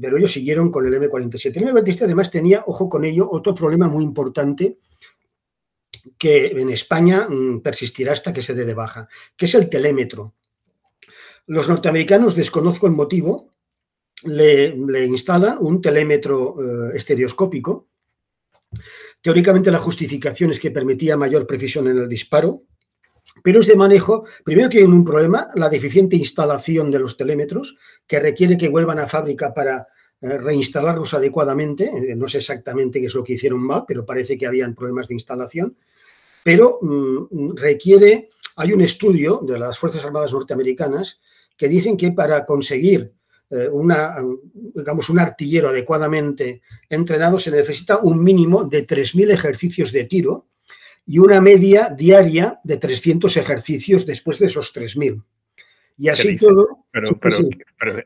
Pero ellos siguieron con el M47. El M47 además tenía, ojo con ello, otro problema muy importante, que en España mm, persistirá hasta que se dé de baja, que es el telémetro. Los norteamericanos, desconozco el motivo, le, instalan un telémetro eh, estereoscópico. Teóricamente la justificación es que permitía mayor precisión en el disparo, pero es de manejo. Primero tienen un problema, la deficiente instalación de los telémetros, que requiere que vuelvan a fábrica para eh, reinstalarlos adecuadamente. Eh, no sé exactamente qué es lo que hicieron mal, pero parece que habían problemas de instalación pero mm, requiere, hay un estudio de las Fuerzas Armadas norteamericanas que dicen que para conseguir eh, digamos, un artillero adecuadamente entrenado se necesita un mínimo de 3.000 ejercicios de tiro y una media diaria de 300 ejercicios después de esos 3.000. Y así todo. Pero,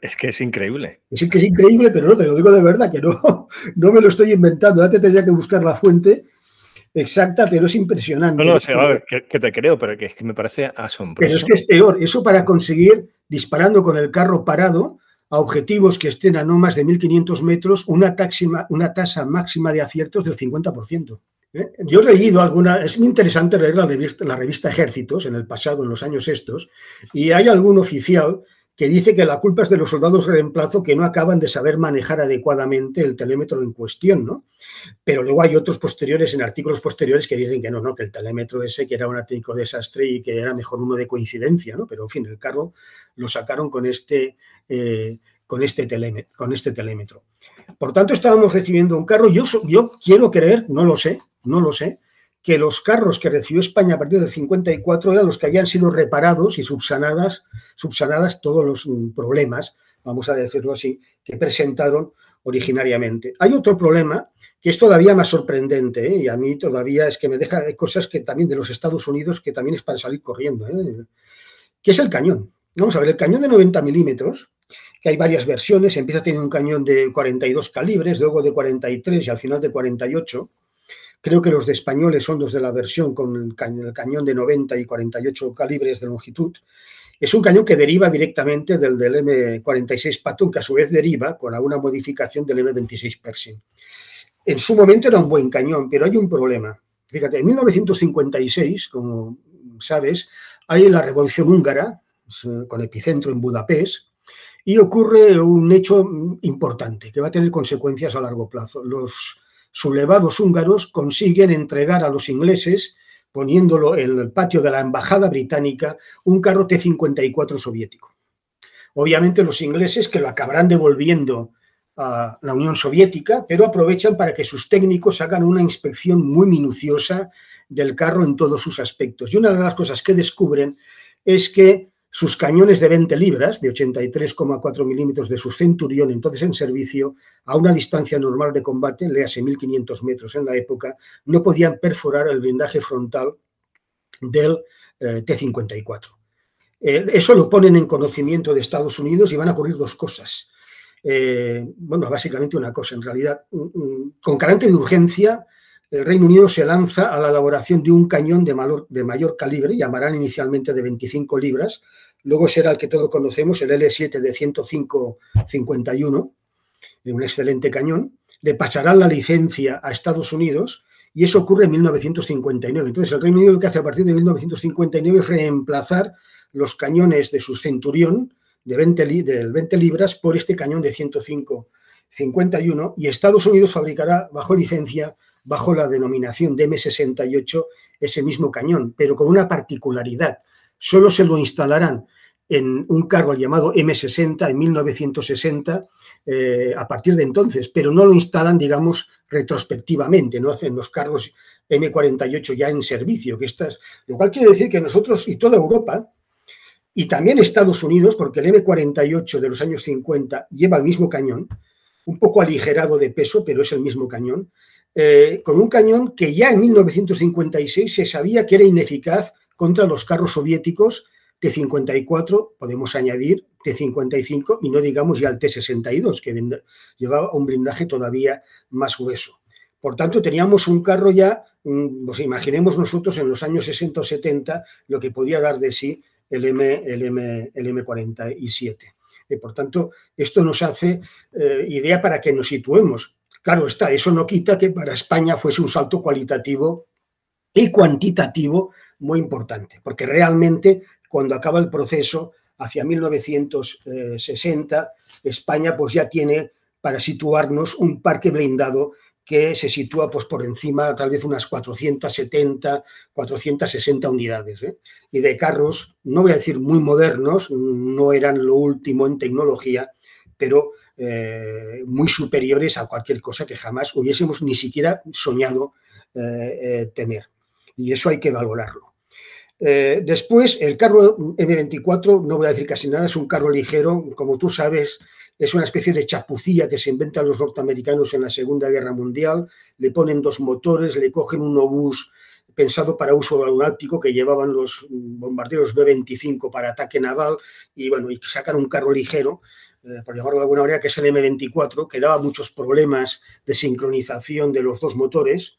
es que es increíble. es que es increíble, pero te lo digo de verdad, que no, (laughs) no me lo estoy inventando. Antes te tendría que buscar la fuente, exacta, pero es impresionante. No, no, a ver, que, te creo, pero que, es que me parece asombroso. Pero es que es peor. Eso para conseguir, disparando con el carro parado, a objetivos que estén a no más de 1.500 metros, una, una tasa máxima de aciertos del 50%. ¿Eh? Yo he leído alguna, es muy interesante leer la revista Ejércitos en el pasado, en los años estos, y hay algún oficial que dice que la culpa es de los soldados de reemplazo que no acaban de saber manejar adecuadamente el telémetro en cuestión, ¿no? Pero luego hay otros posteriores, en artículos posteriores, que dicen que no, no, que el telémetro ese que era un aténico desastre y que era mejor uno de coincidencia, ¿no? Pero en fin, el carro lo sacaron con este, eh, con este, telémetro, con este telémetro. Por tanto, estábamos recibiendo un carro. Yo, yo quiero creer, no lo sé, no lo sé, que los carros que recibió España a partir del 54 eran los que habían sido reparados y subsanadas, subsanadas todos los mm, problemas, vamos a decirlo así, que presentaron originariamente. Hay otro problema que es todavía más sorprendente ¿eh? y a mí todavía es que me deja cosas que también de los Estados Unidos que también es para salir corriendo, ¿eh? que es el cañón. Vamos a ver, el cañón de 90 milímetros, que hay varias versiones, empieza a tener un cañón de 42 calibres, luego de 43 y al final de 48 Creo que los de españoles son los de la versión con el, cañón de 90 y 48 calibres de longitud. Es un cañón que deriva directamente del del M46 Patton, que a su vez deriva con alguna modificación del M26 Pershing. En su momento era un buen cañón, pero hay un problema. Fíjate, en 1956, como sabes, hay la revolución húngara, eh, con epicentro en Budapest, y ocurre un hecho mm, importante que va a tener consecuencias a largo plazo. Los sublevados húngaros consiguen entregar a los ingleses, poniéndolo en el patio de la Embajada Británica, un carro T-54 soviético. Obviamente los ingleses que lo acabarán devolviendo a la Unión Soviética, pero aprovechan para que sus técnicos hagan una inspección muy minuciosa del carro en todos sus aspectos. Y una de las cosas que descubren es que sus cañones de 20 libras, de 83,4 milímetros de su Centurión, entonces en servicio, a una distancia normal de combate, le hace 1.500 metros en la época, no podían perforar el blindaje frontal del eh, T-54. eso lo ponen en conocimiento de Estados Unidos y van a ocurrir dos cosas. Eh, bueno, básicamente una cosa, en realidad, mm, mm, con carácter de urgencia, el Reino Unido se lanza a la elaboración de un cañón de, mayor, calibre, llamarán inicialmente de 25 libras, luego será el que todos conocemos, el L7 de 105-51, de un excelente cañón, le pasarán la licencia a Estados Unidos y eso ocurre en 1959. Entonces el Reino Unido lo que hace a partir de 1959 es reemplazar los cañones de su Centurión de 20, 20 libras por este cañón de 105-51 y Estados Unidos fabricará bajo licencia bajo la denominación de M68 ese mismo cañón, pero con una particularidad. Solo se lo instalarán en un carro llamado M60 en 1960 eh, a partir de entonces, pero no lo instalan, digamos, retrospectivamente, no hacen los carros M48 ya en servicio, que estas, lo cual quiere decir que nosotros y toda Europa y también Estados Unidos, porque el M48 de los años 50 lleva el mismo cañón, un poco aligerado de peso, pero es el mismo cañón, eh, con un cañón que ya en 1956 se sabía que era ineficaz contra los carros soviéticos T-54, podemos añadir T-55 y no digamos ya el T-62, que llevaba un blindaje todavía más grueso. Por tanto, teníamos un carro ya, mm, pues imaginemos nosotros en los años 60 o 70 lo que podía dar de sí el, M, el, 47 Y eh, por tanto, esto nos hace eh, idea para que nos situemos. Claro está, eso no quita que para España fuese un salto cualitativo y cuantitativo muy importante, porque realmente cuando acaba el proceso, hacia 1960, España pues ya tiene, para situarnos, un parque blindado que se sitúa pues, por encima tal vez unas 470, 460 unidades. ¿eh? Y de carros, no voy a decir muy modernos, no eran lo último en tecnología, pero eh, muy superiores a cualquier cosa que jamás hubiésemos ni siquiera soñado eh, eh, tener. Y eso hay que valorarlo. después, el carro M24, no voy a decir casi nada, es un carro ligero, como tú sabes, es una especie de chapucilla que se inventan los norteamericanos en la Segunda Guerra Mundial, le ponen dos motores, le cogen un obús pensado para uso aeronáutico que llevaban los bombarderos B-25 para ataque naval y bueno, y sacan un carro ligero eh, por llamarlo de alguna manera, que es el M24, que daba muchos problemas de sincronización de los dos motores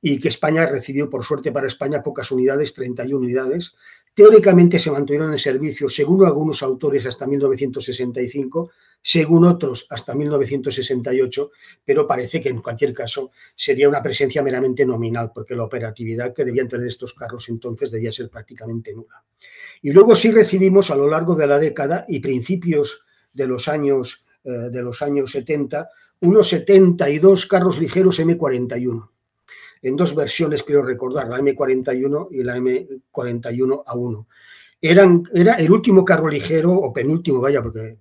y que España recibió, por suerte para España, pocas unidades, 31 unidades. Teóricamente se mantuvieron en servicio, según algunos autores, hasta 1965, según otros, hasta 1968, pero parece que en cualquier caso sería una presencia meramente nominal, porque la operatividad que debían tener estos carros entonces debía ser prácticamente nula. Y luego sí recibimos a lo largo de la década y principios de los años, eh, de los años 70, unos 72 carros ligeros M41, en dos versiones creo recordar, la M41 y la M41A1. Eran, era el último carro ligero, o penúltimo, vaya, porque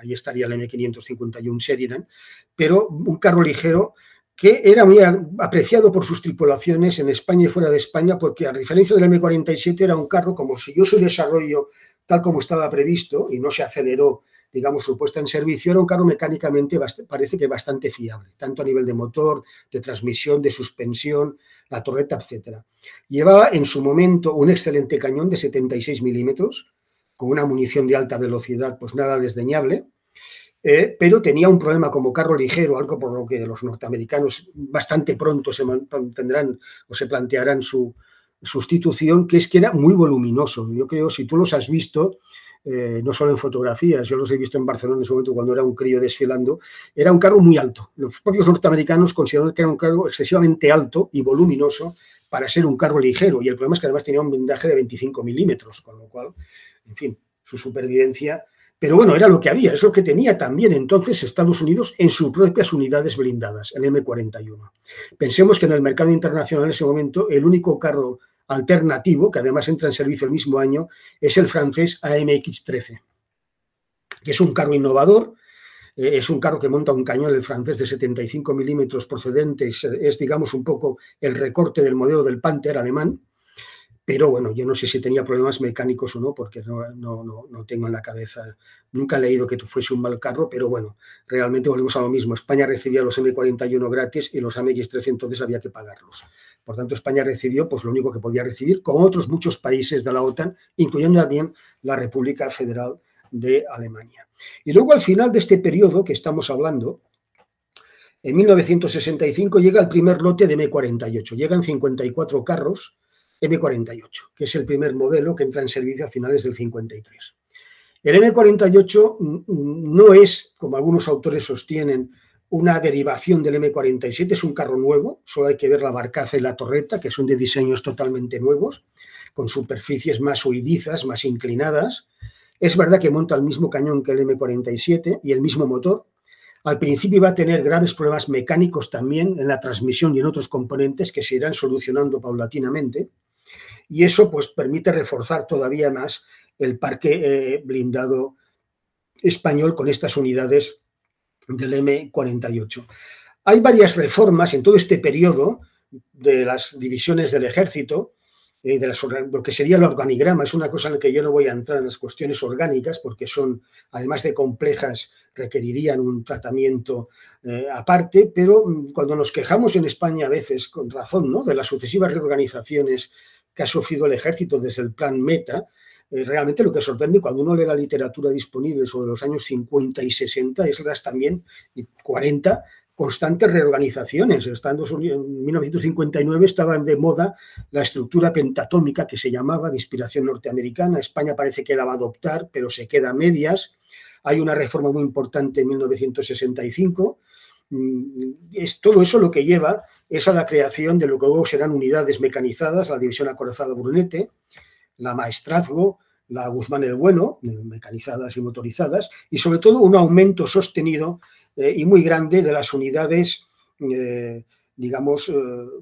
ahí estaría el M551 Sheridan, pero un carro ligero que era muy apreciado por sus tripulaciones en España y fuera de España, porque a diferencia del M47 era un carro como siguió su desarrollo tal como estaba previsto y no se aceleró digamos, su puesta en servicio era un carro mecánicamente parece que bastante fiable, tanto a nivel de motor, de transmisión, de suspensión, la torreta, etc. Llevaba en su momento un excelente cañón de 76 milímetros, con una munición de alta velocidad, pues nada desdeñable, eh, pero tenía un problema como carro ligero, algo por lo que los norteamericanos bastante pronto se mantendrán o se plantearán su sustitución, que es que era muy voluminoso. Yo creo, si tú los has visto, eh, no solo en fotografías, yo los he visto en Barcelona en su momento cuando era un crío desfilando, era un carro muy alto. Los propios norteamericanos consideraron que era un carro excesivamente alto y voluminoso para ser un carro ligero. Y el problema es que además tenía un blindaje de 25 milímetros, con lo cual, en fin, su supervivencia. Pero bueno, era lo que había, es lo que tenía también entonces Estados Unidos en sus propias unidades blindadas, el M41. Pensemos que en el mercado internacional en ese momento el único carro alternativo, que además entra en servicio el mismo año, es el francés AMX-13, que es un carro innovador, eh, es un carro que monta un cañón del francés de 75 milímetros procedentes, eh, es digamos un poco el recorte del modelo del Panther alemán, pero bueno, yo no sé si tenía problemas mecánicos o no, porque no, no, tengo en la cabeza, nunca he leído que fuese un mal carro, pero bueno, realmente volvemos a lo mismo, España recibía los M41 gratis y los AMX-13 entonces había que pagarlos. Por tanto, España recibió pues, lo único que podía recibir, como otros muchos países de la OTAN, incluyendo también la República Federal de Alemania. Y luego al final de este periodo que estamos hablando, en 1965 llega el primer lote de M48, llegan 54 carros M48, que es el primer modelo que entra en servicio a finales del 53. El M48 no es, como algunos autores sostienen, una derivación del M47, es un carro nuevo, solo hay que ver la barcaza y la torreta, que son de diseños totalmente nuevos, con superficies más huidizas, más inclinadas. Es verdad que monta el mismo cañón que el M47 y el mismo motor. Al principio va a tener graves problemas mecánicos también en la transmisión y en otros componentes que se irán solucionando paulatinamente. Y eso pues permite reforzar todavía más el parque eh, blindado español con estas unidades del M48. Hay varias reformas en todo este periodo de las divisiones del ejército, eh, de las, lo que sería el organigrama, es una cosa en la que yo no voy a entrar en las cuestiones orgánicas porque son, además de complejas, requerirían un tratamiento eh, aparte, pero mm, cuando nos quejamos en España a veces, con razón, ¿no? de las sucesivas reorganizaciones que ha sufrido el ejército desde el plan Meta, eh, realmente lo que sorprende cuando uno lee la literatura disponible sobre los años 50 y 60 es las también 40 constantes reorganizaciones. En en 1959 estaban de moda la estructura pentatómica que se llamaba de inspiración norteamericana. España parece que la va a adoptar, pero se queda a medias. Hay una reforma muy importante en 1965. Mm, es, todo eso lo que lleva es a la creación de lo que luego serán unidades mecanizadas, la división acorazada Brunete, la maestrazgo, la Guzmán el Bueno, mecanizadas y motorizadas, y sobre todo un aumento sostenido eh, y muy grande de las unidades, eh, digamos, eh,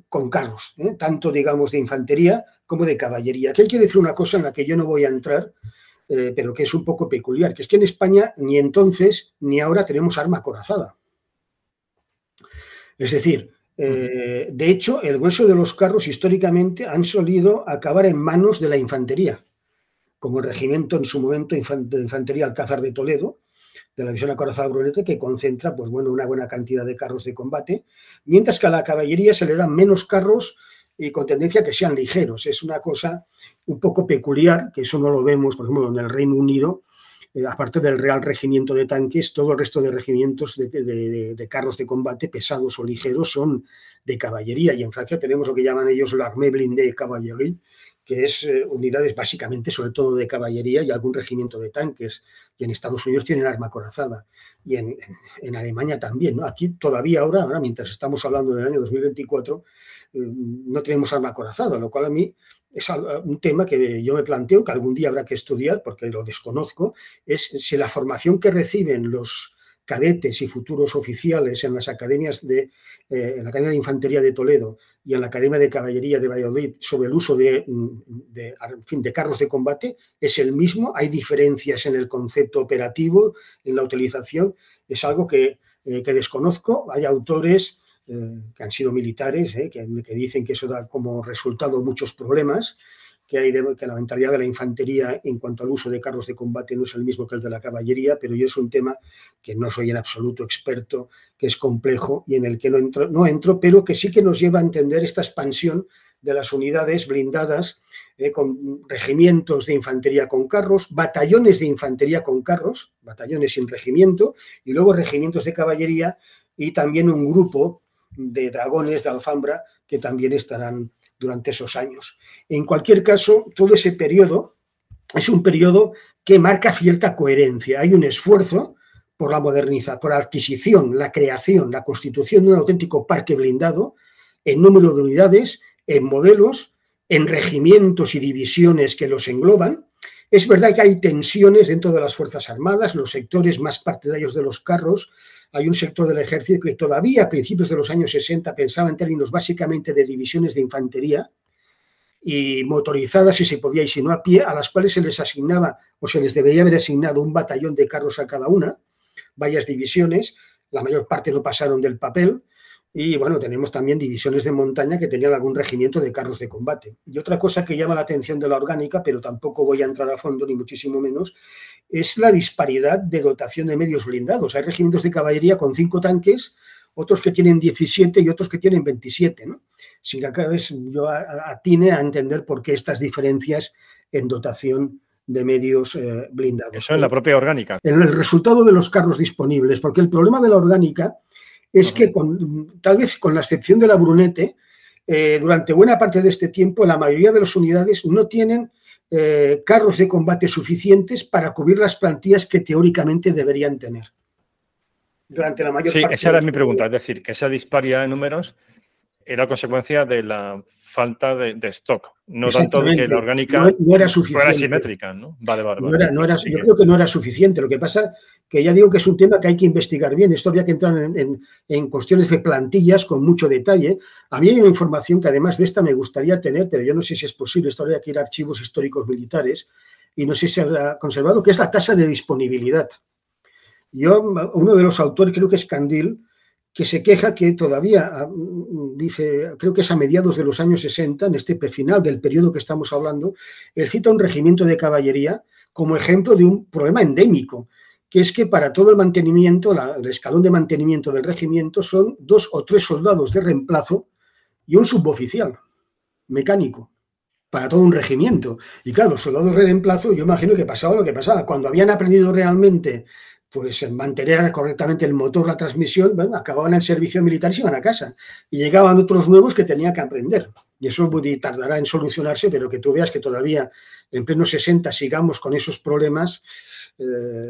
con carros, tanto, digamos, de infantería como de caballería. Que hay que decir una cosa en la que yo no voy a entrar, pero que es un poco peculiar, que es que en España ni entonces ni ahora tenemos arma corazada Es decir, de hecho, el grueso de los carros históricamente han solido acabar en manos de la infantería como el regimiento en su momento de Infantería Alcázar de Toledo, de la división acorazada Brunete, que concentra pues, bueno, una buena cantidad de carros de combate, mientras que a la caballería se le dan menos carros y con tendencia a que sean ligeros. Es una cosa un poco peculiar, que eso no lo vemos, por ejemplo, en el Reino Unido, eh, aparte del Real Regimiento de Tanques, todo el resto de regimientos de, carros de combate pesados o ligeros son de caballería. Y en Francia tenemos lo que llaman ellos la Armée Blindée Caballerie, que es eh, unidades básicamente, sobre todo de caballería y algún regimiento de tanques. Y en Estados Unidos tienen arma corazada. Y en, en, Alemania también. ¿no? Aquí todavía ahora, ahora, mientras estamos hablando del año 2024, eh, no tenemos arma corazada, lo cual a mí es eh, un tema que yo me planteo, que algún día habrá que estudiar, porque lo desconozco, es si la formación que reciben los cadetes y futuros oficiales en las academias de, la Academia de Infantería de Toledo y en la Academia de Caballería de Valladolid sobre el uso de, mm, fin, de carros de combate es el mismo. Hay diferencias en el concepto operativo, en la utilización. Es algo que, eh, desconozco. Hay autores eh, que han sido militares, eh, que, que, dicen que eso da como resultado muchos problemas que que la mentalidad de la infantería en cuanto al uso de carros de combate no es el mismo que el de la caballería, pero yo es un tema que no soy en absoluto experto, que es complejo y en el que no entro, no pero que sí que nos lleva a entender esta expansión de las unidades blindadas eh, con regimientos de infantería con carros, batallones de infantería con carros, batallones sin regimiento, y luego regimientos de caballería y también un grupo de dragones de alfambra que también estarán durante esos años. En cualquier caso, todo ese periodo es un periodo que marca cierta coherencia. Hay un esfuerzo por la modernización, por la adquisición, la creación, la constitución de un auténtico parque blindado en número de unidades, en modelos, en regimientos y divisiones que los engloban, es verdad que hay tensiones dentro de las Fuerzas Armadas, los sectores más partidarios de los carros. Hay un sector del ejército que todavía a principios de los años 60 pensaba en términos básicamente de divisiones de infantería y motorizadas, si se podía, y si no a pie, a las cuales se les asignaba o se les debería haber asignado un batallón de carros a cada una, varias divisiones. La mayor parte no pasaron del papel y bueno, tenemos también divisiones de montaña que tenían algún regimiento de carros de combate. Y otra cosa que llama la atención de la orgánica, pero tampoco voy a entrar a fondo, ni muchísimo menos, es la disparidad de dotación de medios blindados. Hay regimientos de caballería con cinco tanques, otros que tienen 17 y otros que tienen 27, ¿no? Sin que vez yo atine a entender por qué estas diferencias en dotación de medios eh, blindados. Eso en la propia orgánica. En el resultado de los carros disponibles, porque el problema de la orgánica es que tal vez con la excepción de la Brunete, eh, durante buena parte de este tiempo la mayoría de las unidades no tienen eh, carros de combate suficientes para cubrir las plantillas que teóricamente deberían tener. Durante la mayor sí, esa era mi pregunta, es decir, que esa disparidad de números era consecuencia de la falta de, stock, no tanto que la orgánica era, suficiente. fuera simétrica, ¿no? Vale, vale, No era, yo creo que no era suficiente. Lo que pasa que ya digo que es un tema que hay que investigar bien. Esto había que entrar en, en, cuestiones de plantillas con mucho detalle. Había una información que además de esta me gustaría tener, pero yo no sé si es posible. Esto habría que ir a archivos históricos militares y no sé si se habrá conservado, que es la tasa de disponibilidad. Yo, uno de los autores, creo que es Candil, que se queja que todavía, ah, mm, mm, dice, creo que es a mediados de los años 60, en este final del periodo que estamos hablando, él cita un regimiento de caballería como ejemplo de un problema endémico, que es que para todo el mantenimiento, el escalón de mantenimiento del regimiento son dos o tres soldados de reemplazo y un suboficial mecánico para todo un regimiento. Y claro, soldados de reemplazo, yo imagino que pasaba lo que pasaba. Cuando habían aprendido realmente pues eh, mantener correctamente el motor, la transmisión, acababan el servicio militar y se iban a casa. Y llegaban otros nuevos que tenía que aprender. Y eso tardará en solucionarse, pero que tú veas que todavía en pleno 60 sigamos con esos problemas, eh,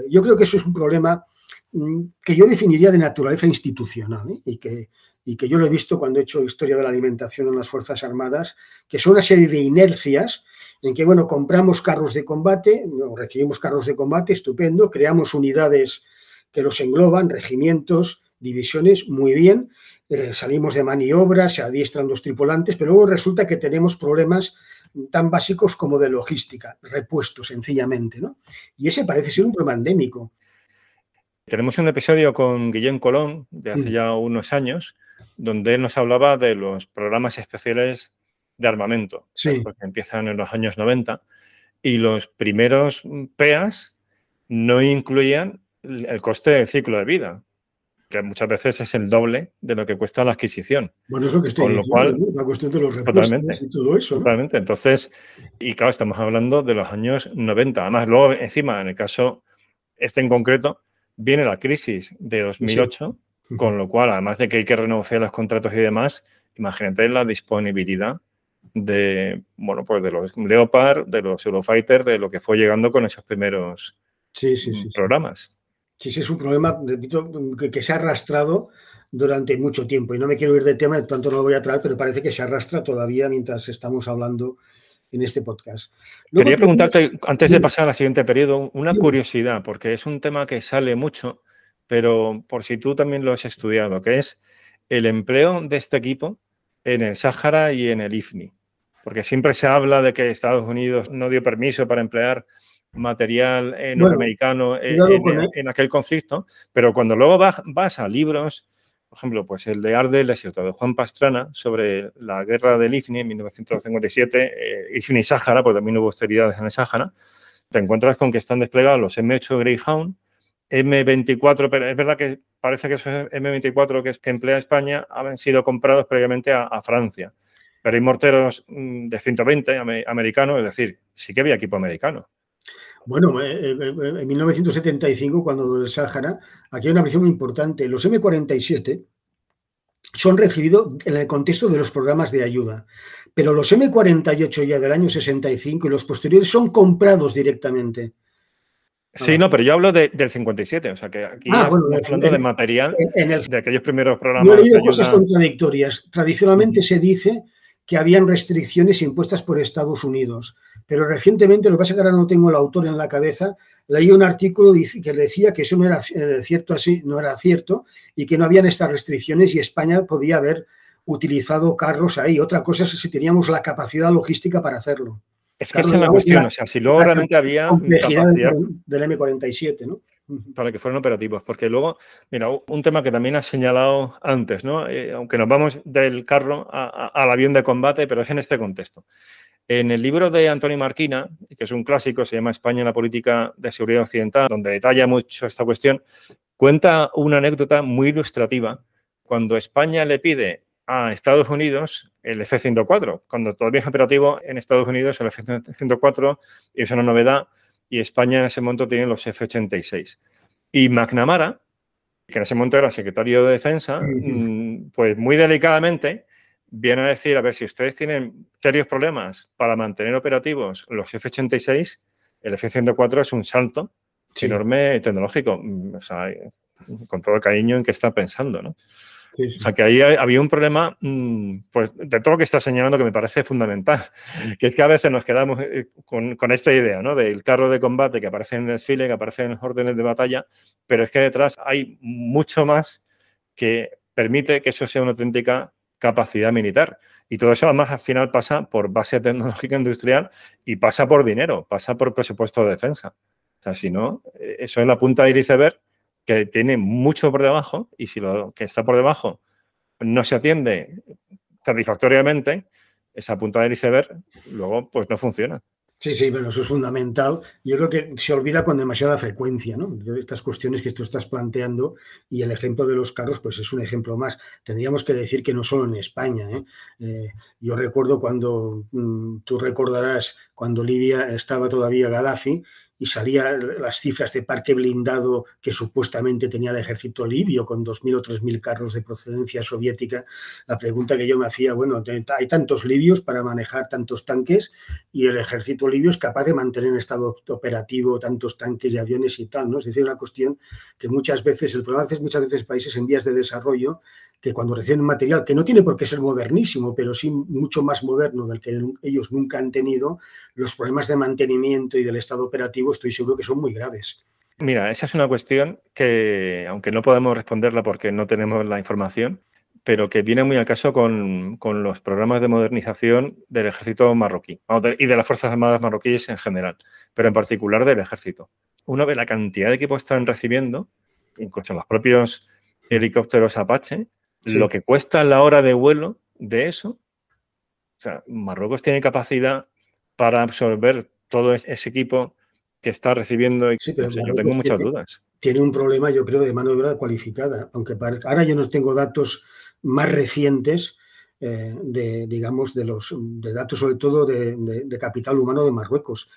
yo creo que eso es un problema mm, que yo definiría de naturaleza institucional ¿eh? y, que, y que yo lo he visto cuando he hecho historia de la alimentación en las Fuerzas Armadas, que son una serie de inercias en que, bueno, compramos carros de combate, recibimos carros de combate, estupendo, creamos unidades que los engloban, regimientos, divisiones, muy bien, eh, salimos de maniobra, se adiestran los tripulantes, pero luego resulta que tenemos problemas tan básicos como de logística, repuestos, sencillamente, ¿no? Y ese parece ser un problema endémico. Tenemos un episodio con Guillén Colón de hace ya unos años, donde él nos hablaba de los programas especiales armamento, porque empiezan en los años 90, y los primeros PEAs no incluían el coste del ciclo de vida, que muchas veces es el doble de lo que cuesta la adquisición. Bueno, es que estoy Con la cuestión de los repuestos y todo eso. Totalmente, entonces, y claro, estamos hablando de los años 90. Además, luego, encima, en el caso este en concreto, viene la crisis de 2008, con lo cual, además de que hay que renunciar los contratos y demás, imagínate la disponibilidad de, bueno, pues de los Leopard, de los Eurofighter, de lo que fue llegando con esos primeros sí, sí, sí, programas. Sí, sí, es un problema, repito, que se ha arrastrado durante mucho tiempo. Y no me quiero ir de tema, tanto no lo voy a traer, pero parece que se arrastra todavía mientras estamos hablando en este podcast. Quería preguntarte, antes de pasar al siguiente periodo, una curiosidad, porque es un tema que sale mucho, pero por si tú también lo has estudiado, que es el empleo de este equipo en el Sáhara y en el IFNI, porque siempre se habla de que Estados Unidos no dio permiso para emplear material eh, norteamericano eh, en, aquel conflicto, pero cuando luego vas, vas, a libros, por ejemplo, pues el de Arde, el desierto de Juan Pastrana, sobre la guerra del IFNI en 1957, eh, IFNI-Sáhara, porque también hubo austeridades en el Sáhara, te encuentras con que están desplegados los M8 Greyhound, M24, pero es verdad que parece que esos M24 que, que emplea España han sido comprados previamente a, Francia. Pero hay morteros mm, de 120 americanos, es decir, sí que había equipo americano. Bueno, eh, eh, eh, en 1975, cuando el Sáhara, aquí hay una visión muy importante. Los M47 son recibidos en el contexto de los programas de ayuda, pero los M48 ya del año 65 y los posteriores son comprados directamente. Sí, no, pero yo hablo del 57, o sea que aquí ah, hablando de material de aquellos primeros programas. he cosas contradictorias. Tradicionalmente se dice que habían restricciones impuestas por Estados Unidos, pero recientemente, lo que pasa es que ahora no tengo el autor en la cabeza, leí un artículo que decía que eso no era eh, cierto, así, no era cierto y que no habían estas restricciones y España podía haber utilizado carros ahí. Otra cosa es si teníamos la capacidad logística para hacerlo. Es que es una cuestión, o sea, si luego realmente había del M47, ¿no? Para que fueran operativos, porque luego, mira, un tema que también has señalado antes, ¿no? Eh, aunque nos vamos del carro al avión de combate, pero es en este contexto. En el libro de Antonio Marquina, que es un clásico, se llama España en la política de seguridad occidental, donde detalla mucho esta cuestión, cuenta una anécdota muy ilustrativa. Cuando España le pide a Estados Unidos el F-104, cuando todavía es operativo en Estados Unidos el F-104 y es una novedad, y España en ese momento tiene los F-86. Y McNamara, que en ese momento era secretario de Defensa, mm, pues muy delicadamente viene a decir, a ver, si ustedes tienen serios problemas para mantener operativos los F-86, el F-104 es un salto enorme tecnológico. Mm, o sea, con todo el cariño en que está pensando, ¿no? O sea, que ahí había un problema mm, pues, de todo lo que está señalando que me parece fundamental, (laughs) que es que a veces nos quedamos eh, con, con esta idea ¿no? del carro de combate que aparece en el desfile, que aparece en los órdenes de batalla, pero es que detrás hay mucho más que permite que eso sea una auténtica capacidad militar. Y todo eso además al final pasa por base tecnológica industrial y pasa por dinero, pasa por presupuesto de defensa. O sea, si no, eh, eso es la punta del iceberg que tiene mucho por debajo y si lo que está por debajo no se atiende satisfactoriamente, esa punta del iceberg luego pues no funciona. Sí, sí, bueno, eso es fundamental. Yo creo que se olvida con demasiada frecuencia, ¿no? De estas cuestiones que tú estás planteando y el ejemplo de los carros, pues es un ejemplo más. Tendríamos que decir que no solo en España. ¿eh? Eh, yo recuerdo cuando, mm, tú recordarás, cuando Libia estaba todavía Gaddafi, y salían las cifras de parque blindado que supuestamente tenía el ejército libio con 2.000 o 3.000 carros de procedencia soviética, la pregunta que yo me hacía, bueno, hay tantos libios para manejar tantos tanques y el ejército libio es capaz de mantener en estado operativo tantos tanques y aviones y tal, ¿no? Es decir, una cuestión que muchas veces, el problema es muchas veces países en vías de desarrollo que cuando reciben material que no tiene por qué ser modernísimo, pero sí mucho más moderno del que ellos nunca han tenido, los problemas de mantenimiento y del estado operativo estoy seguro que son muy graves. Mira, esa es una cuestión que, aunque no podemos responderla porque no tenemos la información, pero que viene muy al caso con, con los programas de modernización del ejército marroquí y de las Fuerzas Armadas marroquíes en general, pero en particular del ejército. Uno ve la cantidad de equipos que están recibiendo, incluso los propios helicópteros Apache, lo que cuesta la hora de vuelo de eso, o sea, Marruecos tiene capacidad para absorber todo ese equipo que está recibiendo. sí, pues, tengo muchas dudas. Tiene un problema, yo creo, de mano de obra cualificada, aunque ahora yo no tengo datos más recientes. Eh, de, digamos, de datos sobre todo de capital humano de Marruecos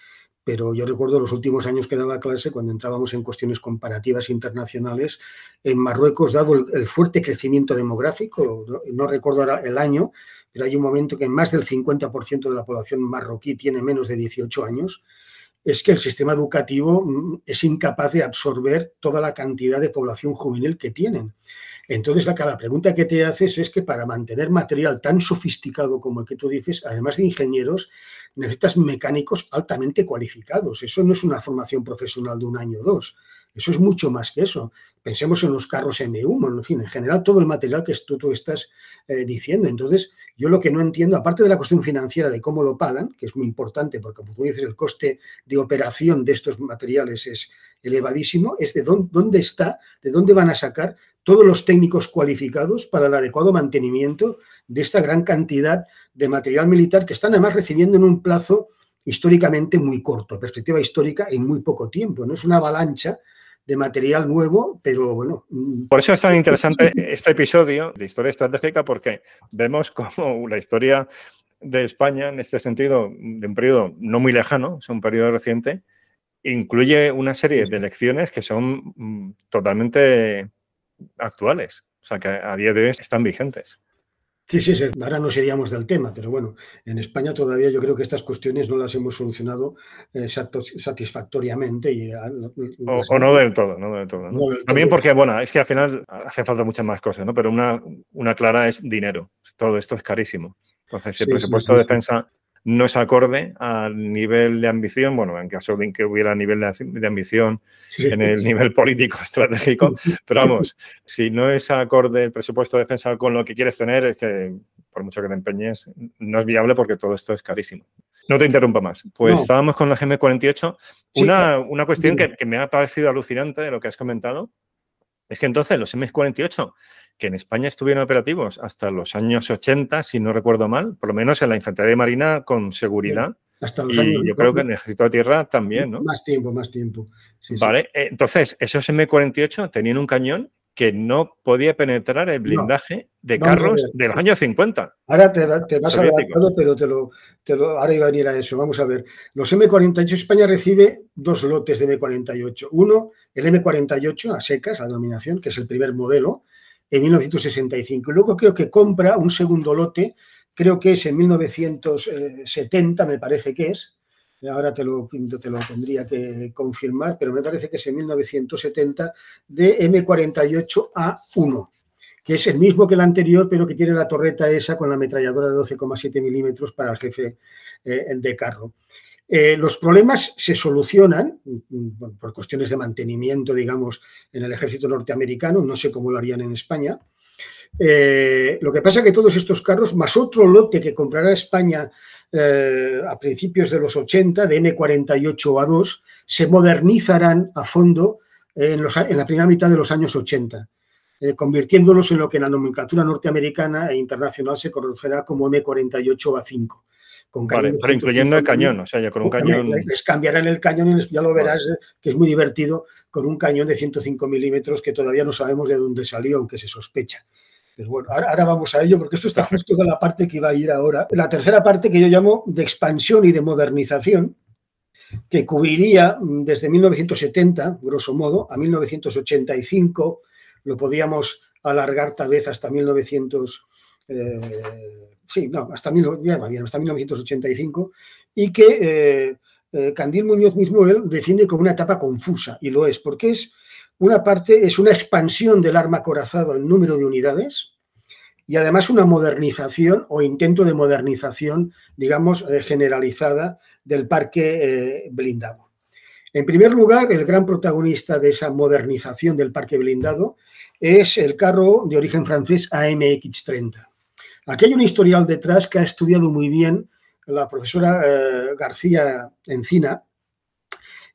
pero yo recuerdo los últimos años que daba clase cuando entrábamos en cuestiones comparativas internacionales, en Marruecos, dado el, fuerte crecimiento demográfico, no, recuerdo ahora el año, pero hay un momento que más del 50% de la población marroquí tiene menos de 18 años, es que el sistema educativo mm, es incapaz de absorber toda la cantidad de población juvenil que tienen. Entonces, la, la pregunta que te haces es que para mantener material tan sofisticado como el que tú dices, además de ingenieros, necesitas mecánicos altamente cualificados. Eso no es una formación profesional de un año o dos. Eso es mucho más que eso. Pensemos en los carros M1, en fin, en general todo el material que tú, tú estás eh, diciendo. Entonces, yo lo que no entiendo, aparte de la cuestión financiera de cómo lo pagan, que es muy importante porque, como tú dices, el coste de operación de estos materiales es elevadísimo, es de dónde está, de dónde van a sacar todos los técnicos cualificados para el adecuado mantenimiento de esta gran cantidad de material militar que están además recibiendo en un plazo históricamente muy corto, perspectiva histórica en muy poco tiempo. ¿no? Es una avalancha de material nuevo, pero bueno. Mm. Por eso es tan interesante este episodio de historia estratégica, porque vemos cómo la historia de España, en este sentido, de un periodo no muy lejano, es un periodo reciente, incluye una serie de lecciones que son mm, totalmente actuales, o sea, que a día de hoy están vigentes. Sí, sí, ahora no seríamos del tema, pero bueno, en España todavía yo creo que estas cuestiones no las hemos solucionado eh, satisfactoriamente. Y, ah, o, no del todo, no del todo. También porque, bueno, es que al final hace falta muchas más cosas, ¿no? Pero una, una clara es dinero. Todo esto es carísimo. Entonces, el presupuesto de defensa no es acorde al nivel de ambición, bueno, en caso de que hubiera nivel de ambición en el nivel político (laughs) estratégico, pero vamos, si no es acorde el presupuesto de defensa con lo que quieres tener, es que por mucho que te empeñes, no es viable porque todo esto es carísimo. No te interrumpa más. Pues estábamos con la GM48. una, una, cuestión que, que me ha parecido alucinante de lo que has comentado es que entonces los M48 que en España estuvieron operativos hasta los años 80, si no recuerdo mal, por lo menos en la Infantería de Marina con seguridad. Hasta los años yo creo que en el Ejército de Tierra también, ¿no? Más tiempo, más tiempo. vale, eh, entonces esos M48 tenían un cañón que no podía penetrar el blindaje de carros de los años 50. Ahora te, te vas dar, pero te lo, ahora iba a venir a eso. Vamos a ver. Los M48, España recibe dos lotes de M48. Uno, el M48 a secas, la dominación, que es el primer modelo, en 1965. luego creo que compra un segundo lote, creo que es en 1970, me parece que es. Ahora te lo, te lo tendría que confirmar, pero me parece que es en 1970 de M48A1 que es el mismo que el anterior, pero que tiene la torreta esa con la ametralladora de 12,7 milímetros para el jefe eh, de carro. Eh, los problemas se solucionan mm, mm, por cuestiones de mantenimiento, digamos, en el ejército norteamericano, no sé cómo lo harían en España. Eh, lo que pasa es que todos estos carros, más otro lote que comprará España eh, a principios de los 80, de m 48 a 2 se modernizarán a fondo en, la primera mitad de los años 80, convirtiéndolos en lo que en la nomenclatura norteamericana e internacional se conocerá como m 48 a 5 vale, pero incluyendo el cañón, o sea, ya con un cañón. Les cambiarán el cañón y ya lo verás, eh, que es muy divertido, con un cañón de 105 milímetros que todavía no sabemos de dónde salió, aunque se sospecha. bueno, ahora, vamos a ello porque esto está (laughs) justo en la parte que iba a ir ahora. La tercera parte que yo llamo de expansión y de modernización, que cubriría mm, desde 1970, grosso modo, a 1985, lo podíamos alargar tal vez hasta 1900 sí, no, hasta, hasta 1985, y que eh, eh, Candil Muñoz mismo él define como una etapa confusa, y lo es, porque es una parte, es una expansión del arma corazado en número de unidades, y además una modernización o intento de modernización, digamos, eh, generalizada del parque blindado. En primer lugar, el gran protagonista de esa modernización del parque blindado es el carro de origen francés AMX-30. Aquí hay un historial detrás que ha estudiado muy bien la profesora eh, García Encina,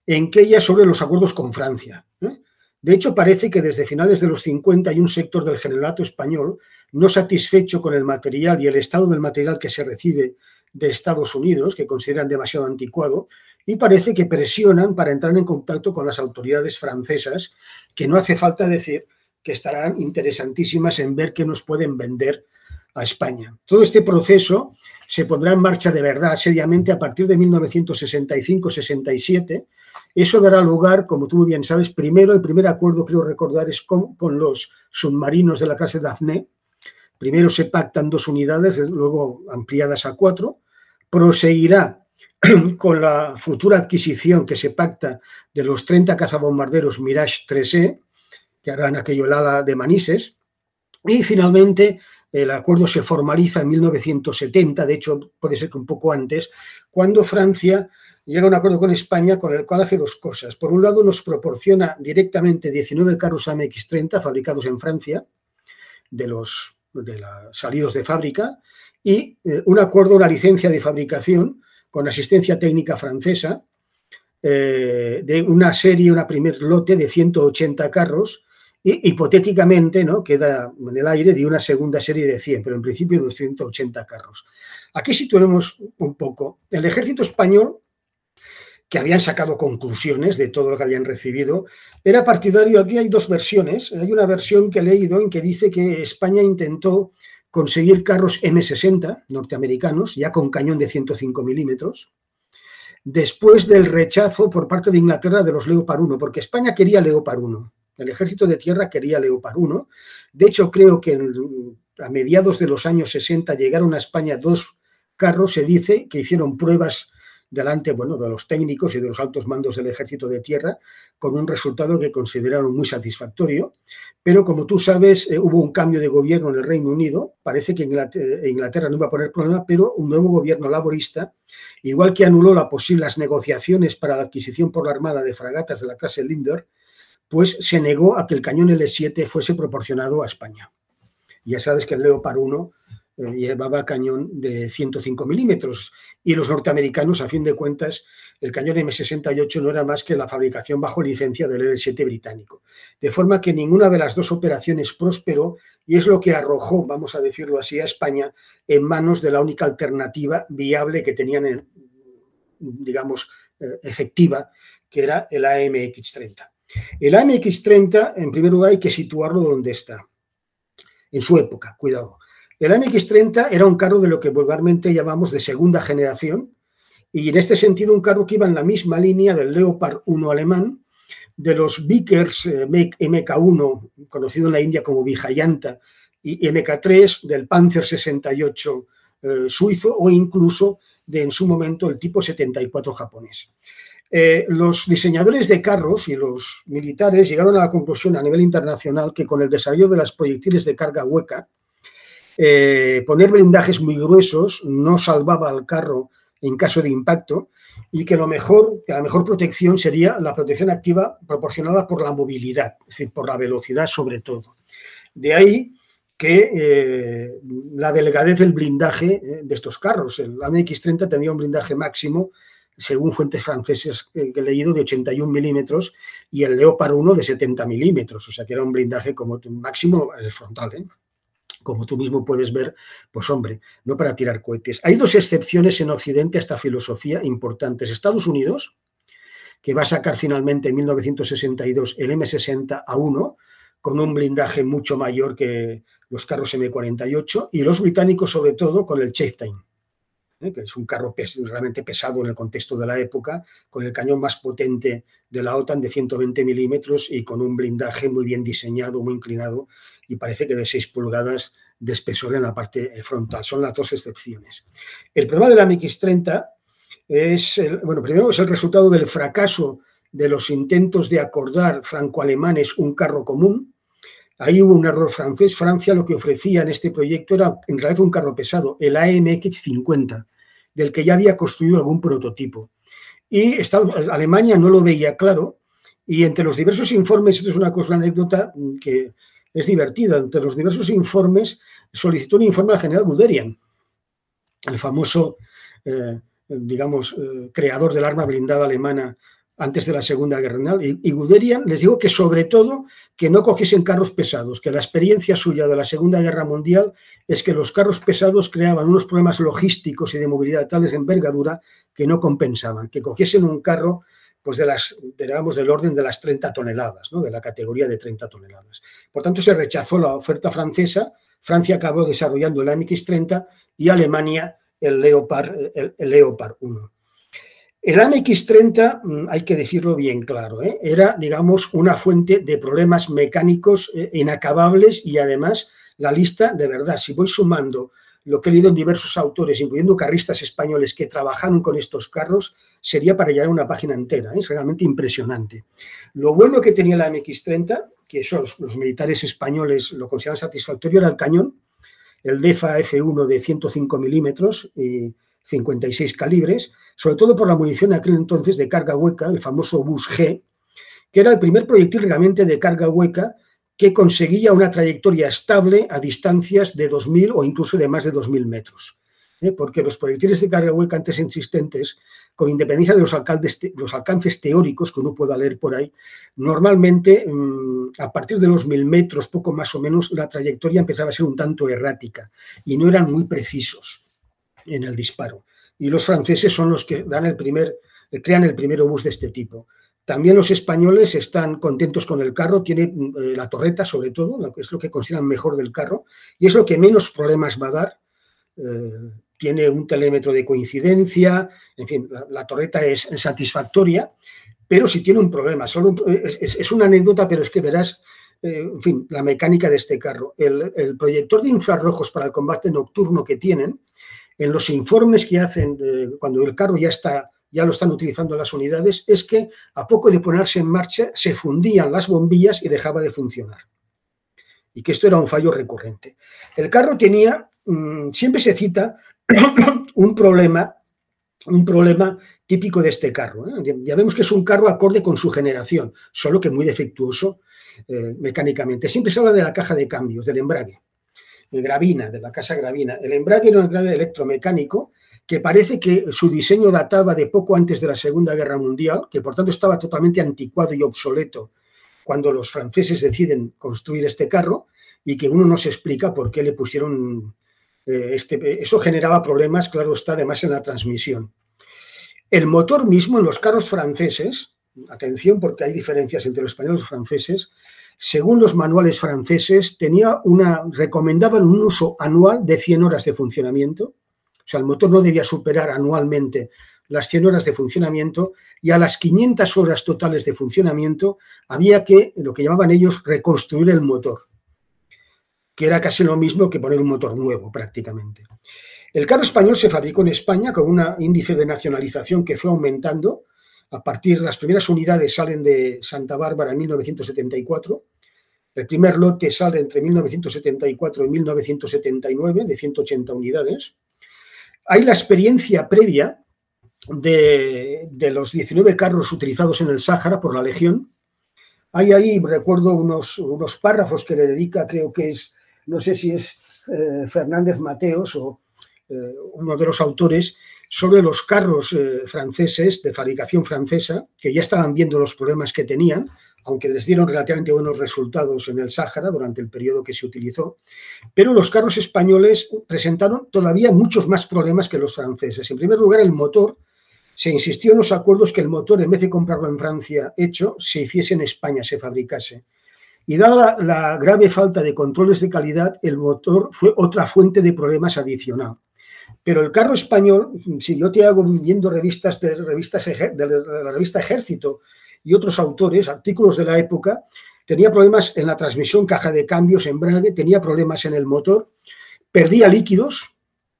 en que ella sobre los acuerdos con Francia. ¿eh? De hecho, parece que desde finales de los 50 hay un sector del generalato español no satisfecho con el material y el estado del material que se recibe de Estados Unidos, que consideran demasiado anticuado, y parece que presionan para entrar en contacto con las autoridades francesas, que no hace falta decir que estarán interesantísimas en ver qué nos pueden vender a España. Todo este proceso se pondrá en marcha de verdad, seriamente, a partir de 1965-67. Eso dará lugar, como tú bien sabes, primero, el primer acuerdo, creo recordar, es con, los submarinos de la clase Daphne. Primero se pactan dos unidades, luego ampliadas a cuatro. Proseguirá (clears throat) con la futura adquisición que se pacta de los 30 cazabombarderos Mirage 3E, que harán aquello de Manises. Y finalmente el acuerdo se formaliza en 1970, de hecho puede ser que un poco antes, cuando Francia llega a un acuerdo con España con el cual hace dos cosas. Por un lado nos proporciona directamente 19 carros AMX-30 fabricados en Francia, de los de salidos de fábrica, y eh, un acuerdo, una licencia de fabricación con asistencia técnica francesa eh, de una serie, una primer lote de 180 carros hipotéticamente, ¿no? Queda en el aire de una segunda serie de 100, pero en principio 280 carros. Aquí situemos un poco. El ejército español, que habían sacado conclusiones de todo lo que habían recibido, era partidario. Aquí hay dos versiones. Hay una versión que he leído en que dice que España intentó conseguir carros M60 norteamericanos, ya con cañón de 105 milímetros, después del rechazo por parte de Inglaterra de los Leopard 1, porque España quería Leopard 1 el ejército de tierra quería Leopard 1. De hecho, creo que a mediados de los años 60 llegaron a España dos carros, se dice, que hicieron pruebas delante bueno, de los técnicos y de los altos mandos del ejército de tierra, con un resultado que consideraron muy satisfactorio. Pero como tú sabes, eh, hubo un cambio de gobierno en el Reino Unido. Parece que eh, Inglaterra, no iba a poner problema, pero un nuevo gobierno laborista, igual que anuló las posibles negociaciones para la adquisición por la Armada de fragatas de la clase Linder, pues se negó a que el cañón L7 fuese proporcionado a España. Ya sabes que el Leopard 1 eh, llevaba cañón de 105 milímetros y los norteamericanos, a fin de cuentas, el cañón M68 no era más que la fabricación bajo licencia del L7 británico. De forma que ninguna de las dos operaciones prosperó y es lo que arrojó, vamos a decirlo así, a España en manos de la única alternativa viable que tenían, digamos, eh, efectiva, que era el AMX-30. El AMX30, en primer lugar, hay que situarlo donde está, en su época, cuidado. El AMX30 era un carro de lo que vulgarmente llamamos de segunda generación, y en este sentido un carro que iba en la misma línea del Leopard 1 alemán, de los Vickers eh, MK1, conocido en la India como Vijayanta, y MK3, del Panzer 68 eh, suizo o incluso de en su momento el tipo 74 japonés. Eh, los diseñadores de carros y los militares llegaron a la conclusión a nivel internacional que con el desarrollo de las proyectiles de carga hueca, eh, poner blindajes muy gruesos no salvaba al carro en caso de impacto y que lo mejor, que la mejor protección sería la protección activa proporcionada por la movilidad, es decir, por la velocidad sobre todo. De ahí que eh, la delgadez del blindaje de estos carros, el AMX-30 tenía un blindaje máximo según fuentes francesas eh, que he leído, de 81 milímetros y el Leopard 1 de 70 milímetros. O sea que era un blindaje como máximo frontal. ¿eh? Como tú mismo puedes ver, pues hombre, no para tirar cohetes. Hay dos excepciones en Occidente a esta filosofía importantes. Estados Unidos, que va a sacar finalmente en 1962 el M60 A1 con un blindaje mucho mayor que los carros M48 y los británicos sobre todo con el Chieftain que es un carro realmente pesado en el contexto de la época, con el cañón más potente de la OTAN de 120 milímetros y con un blindaje muy bien diseñado, muy inclinado y parece que de 6 pulgadas de espesor en la parte eh, frontal. Son las dos excepciones. El problema de la MX-30 es, bueno, primero es el resultado del fracaso de los intentos de acordar franco-alemanes un carro común. Ahí hubo un error francés. Francia lo que ofrecía en este proyecto era en realidad un carro pesado, el AMX-50, del que ya había construido algún prototipo. Y Alemania no lo veía claro y entre los diversos informes, esto es una cosa, anécdota mm, que es divertida, entre los diversos informes solicitó un informe al general Guderian, el famoso, eh, digamos, eh, creador del arma blindada alemana antes de la Segunda Guerra Mundial, y, Guderian les digo que sobre todo que no cogiesen carros pesados, que la experiencia suya de la Segunda Guerra Mundial es que los carros pesados creaban unos problemas logísticos y de movilidad de tales envergadura que no compensaban, que cogiesen un carro pues de las, digamos, del orden de las 30 toneladas, ¿no? de la categoría de 30 toneladas. Por tanto, se rechazó la oferta francesa, Francia acabó desarrollando el MX-30 y Alemania el Leopard, el Leopard 1. El AMX30, mm, hay que decirlo bien claro, ¿eh? era, digamos, una fuente de problemas mecánicos eh, inacabables y además la lista, de verdad, si voy sumando lo que he leído en diversos autores, incluyendo carristas españoles que trabajaron con estos carros, sería para llegar a una página entera. ¿eh? Es realmente impresionante. Lo bueno que tenía la MX-30, que los militares españoles lo consideran satisfactorio, era el cañón, el DEFA F1 de 105 milímetros, 56 calibres, sobre todo por la munición de aquel entonces de carga hueca, el famoso Bus G, que era el primer proyectil realmente de carga hueca que conseguía una trayectoria estable a distancias de 2.000 o incluso de más de 2.000 metros. ¿eh? Porque los proyectiles de carga hueca antes existentes, con independencia de los, los alcances teóricos que uno pueda leer por ahí, normalmente mm, a partir de los 1.000 metros, poco más o menos, la trayectoria empezaba a ser un tanto errática y no eran muy precisos en el disparo. Y los franceses son los que dan el primer, eh, crean el primer obús de este tipo. También los españoles están contentos con el carro, tiene mm, eh, la torreta sobre todo, es lo que consideran mejor del carro y es lo que menos problemas va a dar. Eh, tiene un telémetro de coincidencia, en fin, la, torreta es satisfactoria, pero sí tiene un problema. Solo es, una anécdota, pero es que verás, en fin, la mecánica de este carro. El, el proyector de infrarrojos para el combate nocturno que tienen en los informes que hacen cuando el carro ya está ya lo están utilizando las unidades, es que a poco de ponerse en marcha se fundían las bombillas y dejaba de funcionar. Y que esto era un fallo recurrente. El carro tenía, mm, siempre se cita (coughs) un problema, un problema típico de este carro. ¿eh? Ya vemos que es un carro acorde con su generación, solo que muy defectuoso eh, mecánicamente. Siempre se habla de la caja de cambios, del embrague. Gravina, de la casa Gravina. El embrague era un embrague electromecánico que parece que su diseño databa de poco antes de la Segunda Guerra Mundial, que por tanto estaba totalmente anticuado y obsoleto cuando los franceses deciden construir este carro y que uno no se explica por qué le pusieron eh, este... Eso generaba problemas, claro está, además en la transmisión. El motor mismo en los carros franceses, atención porque hay diferencias entre los españoles y los franceses, según los manuales franceses, tenía una, recomendaban un uso anual de 100 horas de funcionamiento. O sea, el motor no debía superar anualmente las 100 horas de funcionamiento y a las 500 horas totales de funcionamiento había que, lo que llamaban ellos, reconstruir el motor, que era casi lo mismo que poner un motor nuevo prácticamente. El carro español se fabricó en España con un índice de nacionalización que fue aumentando. A partir de las primeras unidades salen de Santa Bárbara en 1974 el primer lote sale entre 1974 y 1979, de 180 unidades. Hay la experiencia previa de, los 19 carros utilizados en el Sáhara por la Legión. Hay ahí, recuerdo, unos, párrafos que le dedica, creo que es, no sé si es eh, Fernández Mateos o eh, uno de los autores, sobre los carros eh, franceses de fabricación francesa, que ya estaban viendo los problemas que tenían, aunque les dieron relativamente buenos resultados en el Sáhara durante el periodo que se utilizó, pero los carros españoles presentaron todavía muchos más problemas que los franceses. En primer lugar, el motor. Se insistió en los acuerdos que el motor, en vez de comprarlo en Francia hecho, se hiciese en España, se fabricase. Y dada la, grave falta de controles de calidad, el motor fue otra fuente de problemas adicional. Pero el carro español, si yo te hago viendo revistas de, revistas, de la revista Ejército, y otros autores, artículos de la época, tenía problemas en la transmisión, caja de cambios, embrague, tenía problemas en el motor, perdía líquidos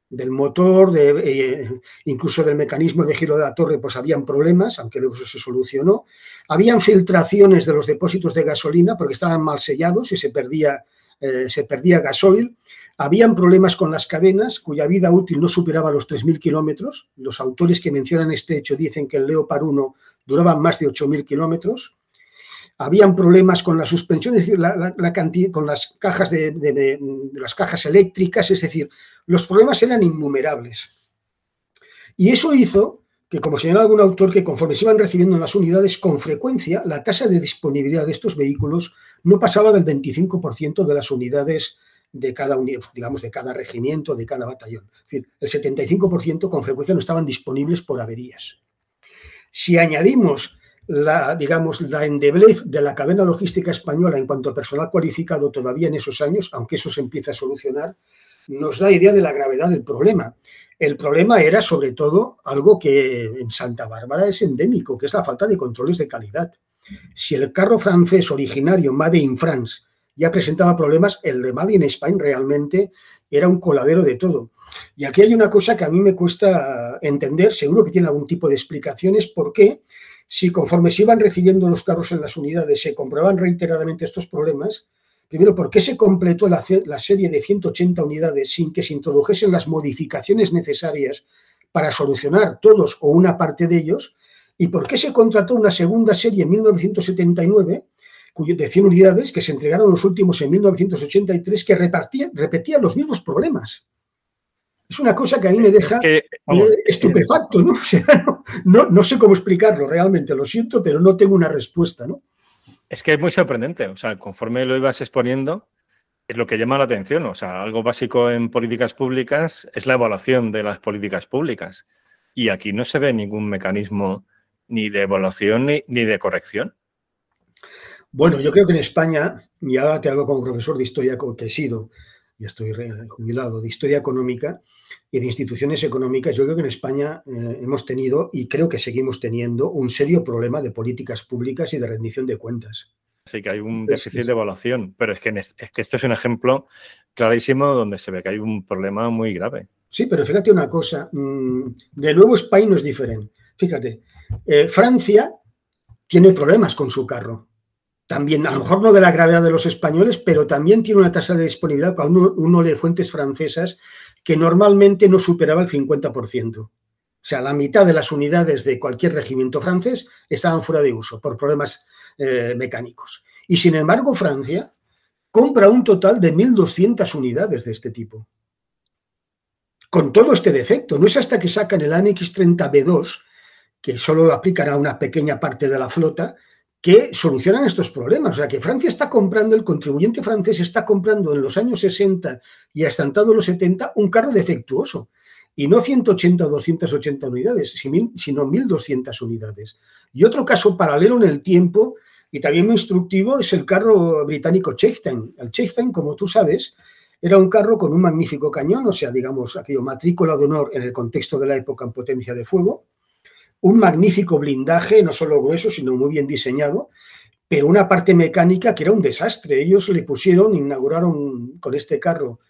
del motor, de, eh, incluso del mecanismo de giro de la torre, pues habían problemas, aunque luego se solucionó. Habían filtraciones de los depósitos de gasolina porque estaban mal sellados y se perdía, eh, se perdía gasoil. Habían problemas con las cadenas, cuya vida útil no superaba los 3.000 kilómetros. Los autores que mencionan este hecho dicen que el Leopard 1 duraban más de 8.000 kilómetros. Habían problemas con la, suspensión, la decir, con las cajas, de, las cajas eléctricas, es decir, los problemas eran innumerables. Y eso hizo que, como señala algún autor, que conforme se iban recibiendo las unidades, con frecuencia la tasa de disponibilidad de estos vehículos no pasaba del 25% de las unidades de cada, digamos, de cada regimiento, de cada batallón. Es decir, el 75% con frecuencia no estaban disponibles por averías. Si añadimos la, digamos, la endeblez de la cadena logística española en cuanto a personal cualificado todavía en esos años, aunque eso se empieza a solucionar, nos da idea de la gravedad del problema. El problema era sobre todo algo que en Santa Bárbara es endémico, que es la falta de controles de calidad. Si el carro francés originario Made in France ya presentaba problemas, el de Made in Spain realmente era un coladero de todo. Y aquí hay una cosa que a mí me cuesta entender, seguro que tiene algún tipo de explicaciones, por qué si conforme se iban recibiendo los carros en las unidades se comprobaban reiteradamente estos problemas, primero, ¿por qué se completó la, serie de 180 unidades sin que se introdujesen las modificaciones necesarias para solucionar todos o una parte de ellos? ¿Y por qué se contrató una segunda serie en 1979 de 100 unidades que se entregaron los últimos en 1983 que repetían los mismos problemas? Es una cosa que a mí me deja estupefacto, ¿no? sé cómo explicarlo realmente, lo siento, pero no tengo una respuesta, ¿no? Es que es muy sorprendente, o sea, conforme lo ibas exponiendo, es lo que llama la atención, o sea, algo básico en políticas públicas es la evaluación de las políticas públicas. Y aquí no se ve ningún mecanismo ni de evaluación ni, de corrección. Bueno, yo creo que en España, y ahora te hablo como profesor de historia que he sido, ya estoy jubilado, de historia económica, y de instituciones económicas, yo creo que en España eh, hemos tenido y creo que seguimos teniendo un serio problema de políticas públicas y de rendición de cuentas. así que hay un déficit de evaluación, pero es que, es que esto es un ejemplo clarísimo donde se ve que hay un problema muy grave. Sí, pero fíjate una cosa, mm, de nuevo España no es diferente. Fíjate, eh, Francia tiene problemas con su carro también, a lo mejor no de la gravedad de los españoles, pero también tiene una tasa de disponibilidad para uno, de fuentes francesas que normalmente no superaba el 50%. O sea, la mitad de las unidades de cualquier regimiento francés estaban fuera de uso por problemas eh, mecánicos. Y sin embargo, Francia compra un total de 1.200 unidades de este tipo. Con todo este defecto, no es hasta que sacan el ANX-30B2, que solo lo aplicará una pequeña parte de la flota, que solucionan estos problemas. O sea, que Francia está comprando, el contribuyente francés está comprando en los años 60 y hasta en los 70 un carro defectuoso. Y no 180 o 280 unidades, sino 1.200 unidades. Y otro caso paralelo en el tiempo y también muy instructivo es el carro británico Chieftain. El Chieftain, como tú sabes, era un carro con un magnífico cañón, o sea, digamos, aquello matrícula de honor en el contexto de la época en potencia de fuego, un magnífico blindaje, no solo grueso, sino muy bien diseñado, pero una parte mecánica que era un desastre. Ellos le pusieron, inauguraron con este carro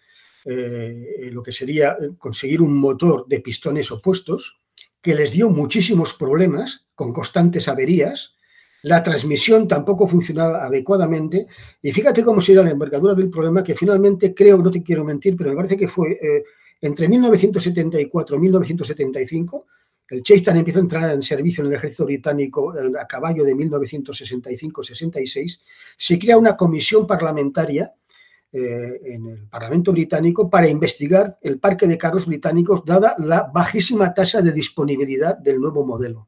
eh, lo que sería conseguir un motor de pistones opuestos, que les dio muchísimos problemas con constantes averías. La transmisión tampoco funcionaba adecuadamente. Y fíjate cómo sería la envergadura del problema, que finalmente creo, no te quiero mentir, pero me parece que fue eh, entre 1974 y 1975 el Chaftan empieza a entrar en servicio en el ejército británico eh, a caballo de 1965-66. Se crea una comisión parlamentaria eh, en el Parlamento británico para investigar el parque de carros británicos, dada la bajísima tasa de disponibilidad del nuevo modelo.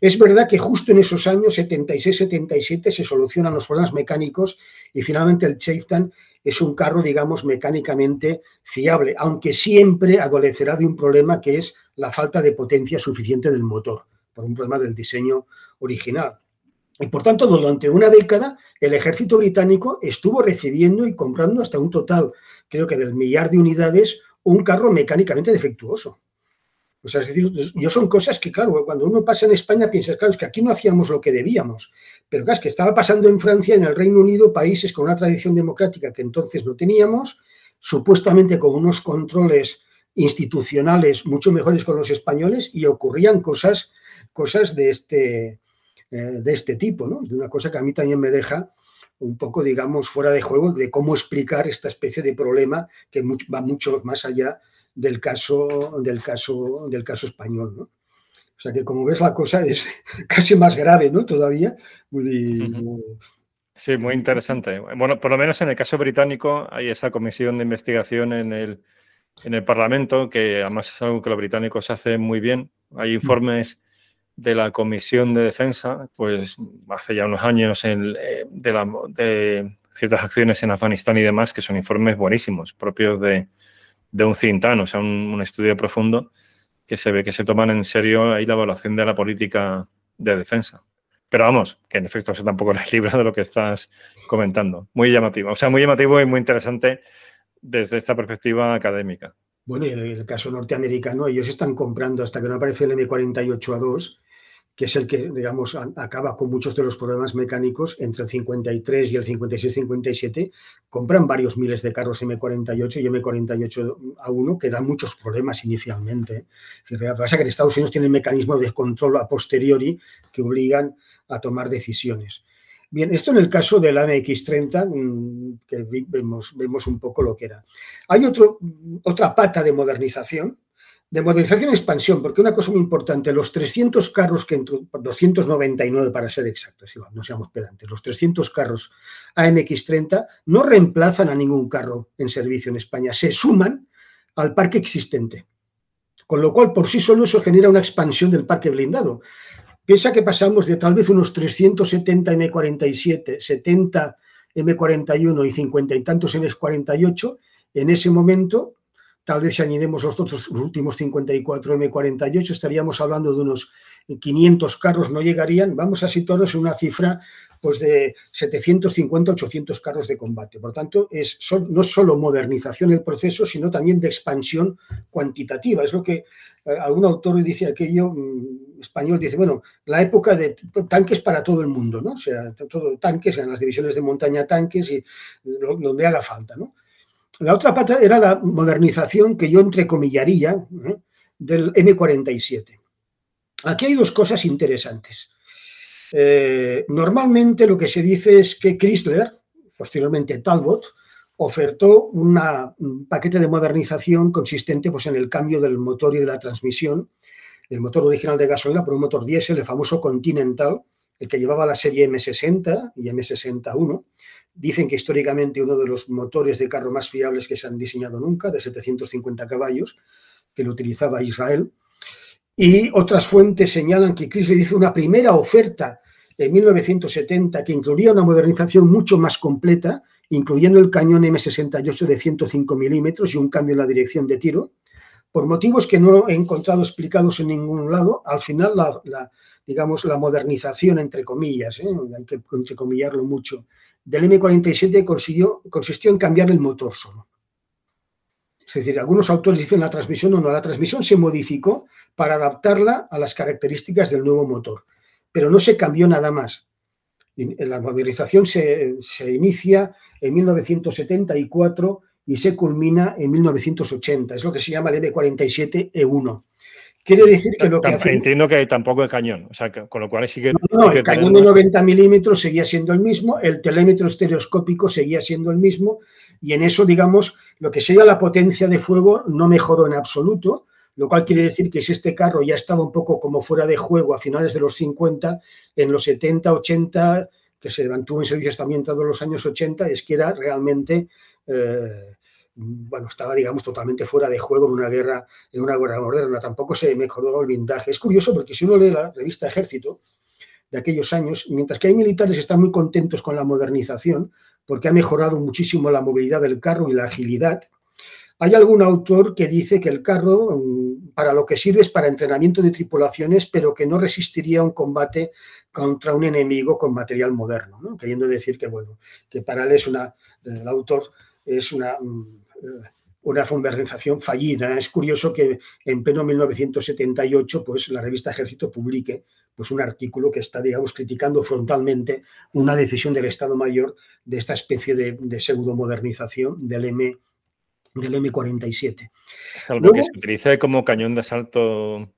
Es verdad que justo en esos años 76-77 se solucionan los problemas mecánicos y finalmente el Chaftan es un carro, digamos, mecánicamente fiable, aunque siempre adolecerá de un problema que es la falta de potencia suficiente del motor, por un problema del diseño original. Y por tanto, durante una década, el ejército británico estuvo recibiendo y comprando hasta un total, creo que del millar de unidades, un carro mecánicamente defectuoso. O sea, es decir, yo son cosas que, claro, cuando uno pasa en España piensas, claro, es que aquí no hacíamos lo que debíamos. Pero claro, es que estaba pasando en Francia, en el Reino Unido, países con una tradición democrática que entonces no teníamos, supuestamente con unos controles institucionales mucho mejores con los españoles y ocurrían cosas, cosas de, este, eh, de este tipo, De una cosa que a mí también me deja un poco, digamos, fuera de juego de cómo explicar esta especie de problema que va mucho más allá del caso, del caso, del caso español, O sea que como ves la cosa es (laughs) casi más grave, ¿no? Todavía. sí, muy interesante. Bueno, por lo menos en el caso británico hay esa comisión de investigación en el, en el Parlamento, que además es algo que los británicos hacen muy bien. Hay mm. informes de la Comisión de Defensa, pues hace ya unos años, eh, de, ciertas acciones en Afganistán y demás, que son informes buenísimos, propios de, un cintán, o sea, un, estudio profundo que se ve que se toman en serio ahí la evaluación de la política de defensa. Pero vamos, que en efecto eso tampoco (laughs) les libra de lo que estás comentando. Muy llamativo, o sea, muy llamativo y muy interesante desde esta perspectiva académica. Bueno, en el caso norteamericano, ellos están comprando hasta que no aparece el M48A2, que es el que, digamos, acaba con muchos de los problemas mecánicos entre el 53 y el 56-57, compran varios miles de carros M48 y M48A1 que dan muchos problemas inicialmente. Lo que pasa es que en Estados Unidos tienen mecanismos de control a posteriori que obligan a tomar decisiones. Bien, esto en el caso del AMX30, mm, que vemos, un poco lo que era. Hay otro, mm, otra pata de modernización, de modernización y expansión, porque una cosa muy importante, los 300 carros que, 299 para ser exactos, no seamos pedantes, los 300 carros AMX30 no reemplazan a ningún carro en servicio en España, se suman al parque existente. Con lo cual, por sí solo, eso genera una expansión del parque blindado. Piensa que pasamos de tal vez unos 370 M47, 70 M41 y 50 y tantos M48, en ese momento, tal vez si añadimos los otros últimos 54 M48, estaríamos hablando de unos 500 carros, no llegarían, vamos a situarnos en una cifra pues de 750 800 carros de combate. Por tanto, es no solo modernización el proceso, sino también de expansión cuantitativa. Es lo que eh, algún autor dice aquello mm, español, dice, bueno, la época de tanques para todo el mundo, ¿no? O sea, todo tanques, en las divisiones de montaña tanques y donde haga falta, La otra pata era la modernización que yo entrecomillaría del M47. Aquí hay dos cosas interesantes. Eh, normalmente lo que se dice es que Chrysler, posteriormente Talbot, ofertó un paquete de modernización consistente pues, en el cambio del motor y de la transmisión, el motor original de gasolina por un motor diésel, el famoso Continental, el que llevaba la serie M60 y M61. Dicen que históricamente uno de los motores de carro más fiables que se han diseñado nunca, de 750 caballos, que lo utilizaba Israel. Y otras fuentes señalan que Chrysler hizo una primera oferta en 1970 que incluía una modernización mucho más completa, incluyendo el cañón M68 de 105 milímetros y un cambio en la dirección de tiro. Por motivos que no he encontrado explicados en ningún lado, al final la, digamos, la modernización, entre comillas, ¿eh? hay que entrecomillarlo mucho, del M47 consiguió, consistió en cambiar el motor solo. Es decir, algunos autores dicen la transmisión o no, la transmisión se modificó para adaptarla a las características del nuevo motor pero no se cambió nada más. Eh, la modernización se, inicia en 1974 y se culmina en 1980. Es lo que se llama el M47E1. E Quiere decir que lo que. Entiendo que tampoco el cañón, o sea, con lo cual que. No, el cañón de 90 milímetros seguía siendo el mismo, el telémetro estereoscópico seguía siendo el mismo, y en eso, digamos, lo que sería la potencia de fuego no mejoró en absoluto, lo cual quiere decir que si este carro ya estaba un poco como fuera de juego a finales de los 50, en los 70, 80, que se mantuvo en servicio también todos los años 80, es que era realmente... Eh, bueno, estaba, digamos, totalmente fuera de juego en una guerra, en una guerra moderna. Tampoco se mejoró el blindaje. Es curioso porque si uno lee la revista Ejército de aquellos años, mientras que hay militares que están muy contentos con la modernización, porque ha mejorado muchísimo la movilidad del carro y la agilidad, hay algún autor que dice que el carro mm, para lo que sirve es para entrenamiento de tripulaciones, pero que no resistiría un combate contra un enemigo con material moderno, queriendo decir que bueno, que para él es una, eh, el autor es una, mm, eh, una fallida. Es curioso que en pleno 1978, pues la revista Ejército publique pues un artículo que está, digamos, criticando frontalmente una decisión del Estado Mayor de esta especie de, de pseudo modernización del M del M47. Algo que se utiliza como cañón de asalto.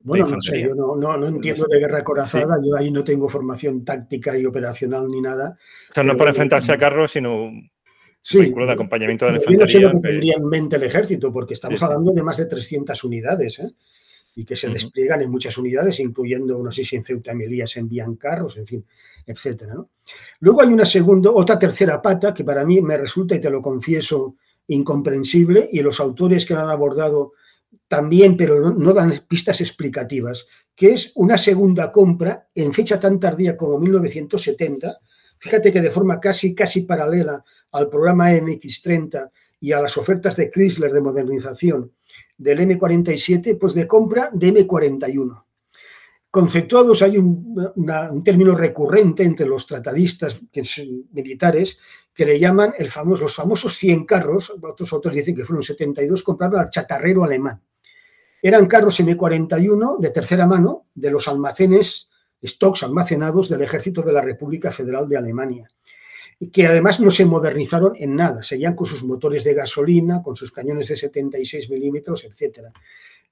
Bueno, no sé, yo no, entiendo de guerra corazada, yo ahí no tengo formación táctica y operacional ni nada. O sea, no para enfrentarse a eh, carros, sino un vehículo de acompañamiento de la infantería. Yo no sé lo que tendría en mente el ejército, porque estamos hablando de más de 300 unidades, ¿eh? y que se despliegan en muchas unidades, incluyendo, no sé si en Ceuta Melilla se envían carros, en fin, etcétera. Luego hay una segunda, otra tercera pata que para mí me resulta, y te lo confieso, incomprensible y los autores que lo han abordado también, pero no dan pistas explicativas, que es una segunda compra en fecha tan tardía como 1970. Fíjate que de forma casi, casi paralela al programa MX30 y a las ofertas de Chrysler de modernización del M47, pues de compra de M41. Conceptuados hay un, un término recurrente entre los tratadistas militares que le llaman el famoso, los famosos 100 carros, otros autores dicen que fueron 72, compraron al chatarrero alemán. Eran carros M41 de tercera mano de los almacenes, stocks almacenados del ejército de la República Federal de Alemania, que además no se modernizaron en nada, seguían con sus motores de gasolina, con sus cañones de 76 milímetros, etc.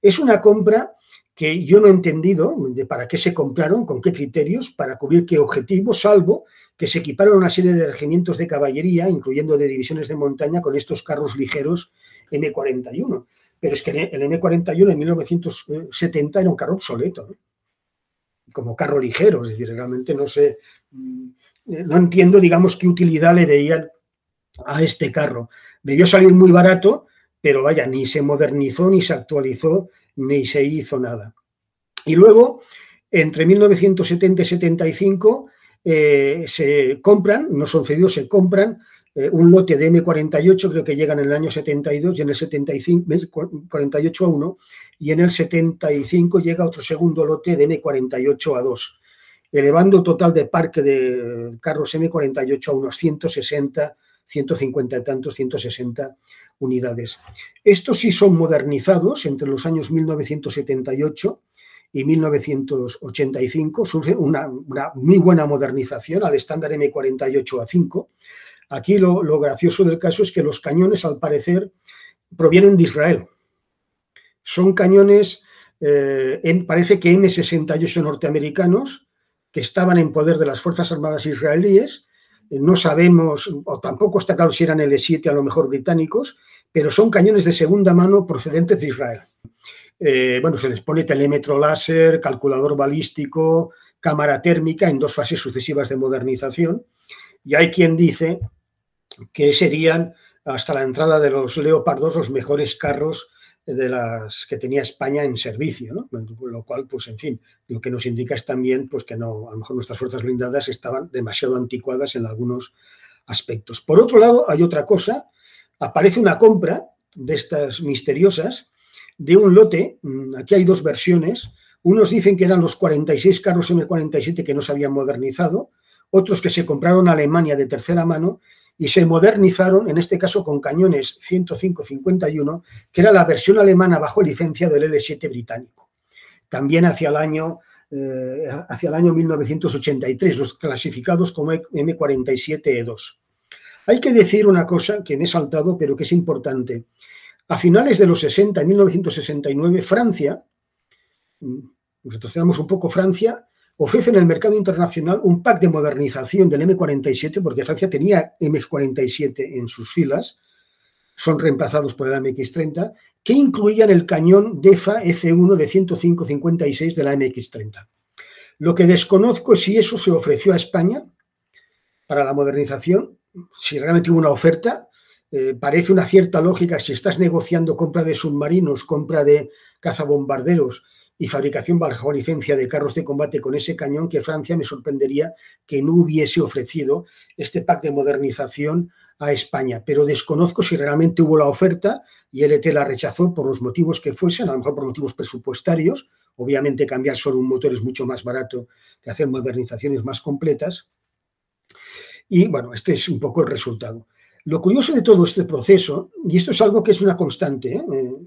Es una compra que yo no he entendido para qué se compraron, con qué criterios, para cubrir qué objetivo, salvo que se equiparon una serie de regimientos de caballería, incluyendo de divisiones de montaña, con estos carros ligeros M41. Pero es que el M41 en 1970 era un carro obsoleto, como carro ligero, es decir, realmente no sé, mm, eh, no entiendo, digamos, qué utilidad le veían a este carro. Debió salir muy barato, pero vaya, ni se modernizó ni se actualizó ni se hizo nada. Y luego, entre 1970 y 75, eh, se compran, no son se compran eh, un lote de M48, creo que llegan en el año 72 y en el 75, 48 a 1, y en el 75 llega otro segundo lote de M48 a 2, elevando total de parque de carros M48 a unos 160, 150 y tantos, 160 unidades. Estos sí son modernizados entre los años 1978 y 1985. Surge una, muy buena modernización al estándar M48A5. Aquí lo, gracioso del caso es que los cañones, al parecer, provienen de Israel. Son cañones, eh, parece que M68 norteamericanos, que estaban en poder de las Fuerzas Armadas israelíes. Eh, no sabemos, o tampoco está claro si eran L7, e a lo mejor británicos, pero son cañones de segunda mano procedentes de Israel. Eh, bueno, se les pone telémetro láser, calculador balístico, cámara térmica en dos fases sucesivas de modernización. Y hay quien dice que serían hasta la entrada de los leopardos los mejores carros de las que tenía España en servicio, ¿no? lo cual, pues, en fin, lo que nos indica es también, pues, que no, a lo mejor nuestras fuerzas blindadas estaban demasiado anticuadas en algunos aspectos. Por otro lado, hay otra cosa aparece una compra de estas misteriosas de un lote, mm, aquí hay dos versiones, unos dicen que eran los 46 carros M47 que no se habían modernizado, otros que se compraron a Alemania de tercera mano y se modernizaron, en este caso con cañones 105-51, que era la versión alemana bajo licencia del L7 británico. También hacia el año, eh, hacia el año 1983, los clasificados como M47E2. Hay que decir una cosa que me he saltado, pero que es importante. A finales de los 60, en 1969, Francia, mm, retrocedamos un poco, Francia ofrece en el mercado internacional un pack de modernización del M47, porque Francia tenía m 47 en sus filas, son reemplazados por el MX30, que incluían el cañón DEFA F1 de 105-56 de la MX30. Lo que desconozco es si eso se ofreció a España para la modernización si realmente hubo una oferta, eh, parece una cierta lógica, si estás negociando compra de submarinos, compra de cazabombarderos y fabricación bajo licencia de carros de combate con ese cañón, que Francia me sorprendería que no hubiese ofrecido este pack de modernización a España, pero desconozco si realmente hubo la oferta y LT e la rechazó por los motivos que fuesen, a lo mejor por motivos presupuestarios, obviamente cambiar solo un motor es mucho más barato que hacer modernizaciones más completas, y bueno, este es un poco el resultado. Lo curioso de todo este proceso, y esto es algo que es una constante, ¿eh?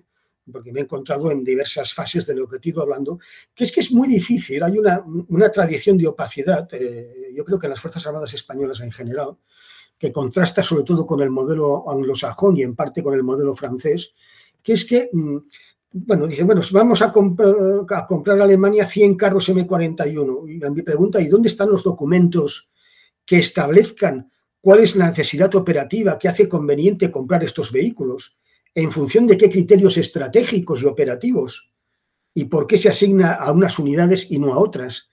porque me he encontrado en diversas fases de lo que he ido hablando, que es que es muy difícil, hay una, tradición de opacidad, eh, yo creo que en las Fuerzas Armadas Españolas en general, que contrasta sobre todo con el modelo anglosajón y en parte con el modelo francés, que es que, mm, bueno, dicen, bueno, vamos a, comprar a Alemania 100 carros M41. Y mi pregunta, ¿y dónde están los documentos que establezcan cuál es la necesidad operativa que hace conveniente comprar estos vehículos, en función de qué criterios estratégicos y operativos, y por qué se asigna a unas unidades y no a otras.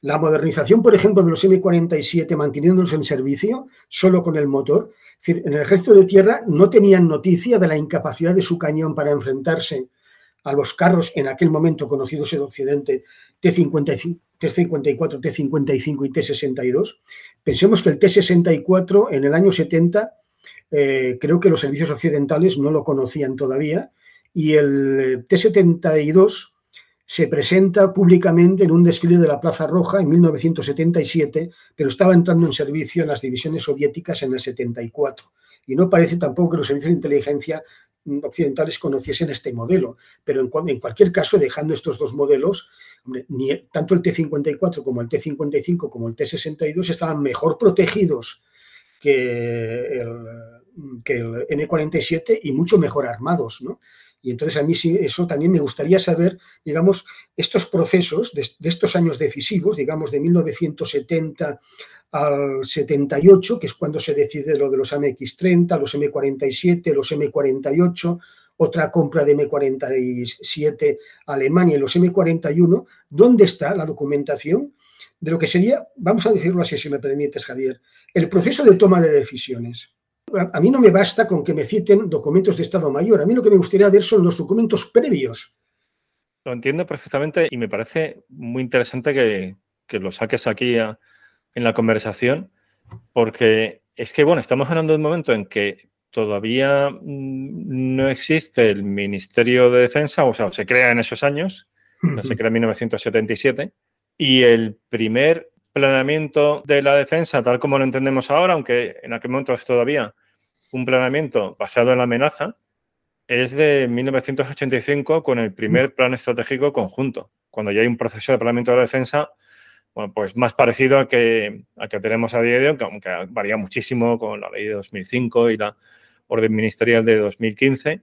La modernización, por ejemplo, de los M47 manteniéndolos en servicio solo con el motor, en el ejército de tierra no tenían noticia de la incapacidad de su cañón para enfrentarse a los carros en aquel momento conocidos en Occidente t 54 T55 y T62. Pensemos que el T64 en el año 70 eh, creo que los servicios occidentales no lo conocían todavía y el T72 se presenta públicamente en un desfile de la Plaza Roja en 1977, pero estaba entrando en servicio en las divisiones soviéticas en el 74. Y no parece tampoco que los servicios de inteligencia occidentales conociesen este modelo. Pero en, cualquier caso, dejando estos dos modelos, ni, tanto el T-54 como el T-55 como el T-62 estaban mejor protegidos que el, que el N-47 y mucho mejor armados. ¿no? Y entonces a mí sí, eso también me gustaría saber, digamos, estos procesos de, estos años decisivos, digamos, de 1970 al 78, que es cuando se decide lo de los MX-30, los M47, los M48, otra compra de M47 Alemania y los M41, ¿dónde está la documentación de lo que sería, vamos a decirlo así si me permites, Javier, el proceso de toma de decisiones? a mí no me basta con que me citen documentos de Estado Mayor. A mí lo que me gustaría ver son los documentos previos. Lo entiendo perfectamente y me parece muy interesante que, lo saques aquí en la conversación, porque es que, bueno, estamos hablando de un momento en que todavía mm, no existe el Ministerio de Defensa, o sea, se crea en esos años, se crea en 1977, y el primer planeamiento de la defensa, tal como lo entendemos ahora, aunque en aquel momento es todavía un planeamiento basado en la amenaza es de 1985 con el primer mm. plan estratégico conjunto, cuando ya hay un proceso de planeamiento de la defensa bueno, pues más parecido al que, que tenemos a día de hoy, aunque varía muchísimo con la ley de 2005 y la orden ministerial de 2015,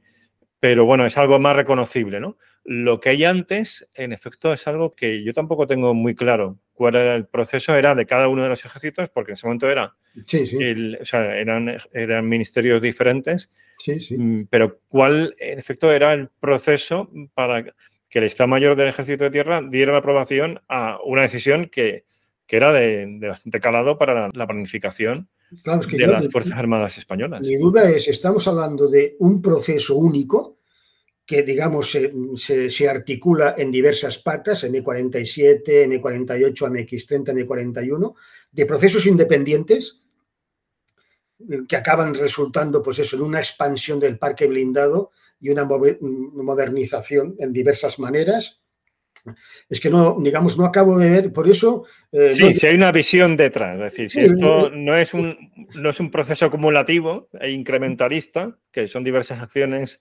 pero bueno, es algo más reconocible, ¿no? Lo que hay antes, en efecto, es algo que yo tampoco tengo muy claro cuál era el proceso, era de cada uno de los ejércitos, porque en ese momento era, eran, ministerios diferentes, mm, pero cuál en efecto era el proceso para que el Estado Mayor del Ejército de Tierra diera la aprobación a una decisión que, era de, bastante calado para la planificación de las Fuerzas Armadas Españolas. Mi duda es, ¿estamos hablando de un proceso único? que digamos se, articula en diversas patas, M47, M48, MX30, M41, de procesos independientes eh, que acaban resultando, pues eso, en una expansión del parque blindado y una mm, modernización en diversas maneras. Es que no, digamos, no acabo de ver, por eso... Eh, sí, si hay una visión detrás, es decir, si esto eh, no es, un, no es un proceso acumulativo e incrementalista, que son diversas acciones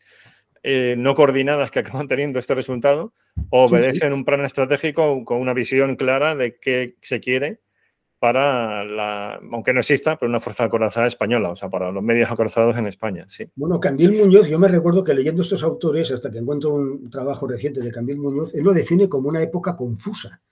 eh, no coordinadas que (laughs) acaban teniendo este resultado obedecen un plan estratégico con una visión clara de qué se quiere para la, aunque no exista, pero una fuerza acorazada española, o sea, para los medios acorazados en España, sí. Bueno, Candil Muñoz, yo me recuerdo que leyendo estos autores, hasta que encuentro un trabajo reciente de Candil Muñoz, él lo define como una época confusa.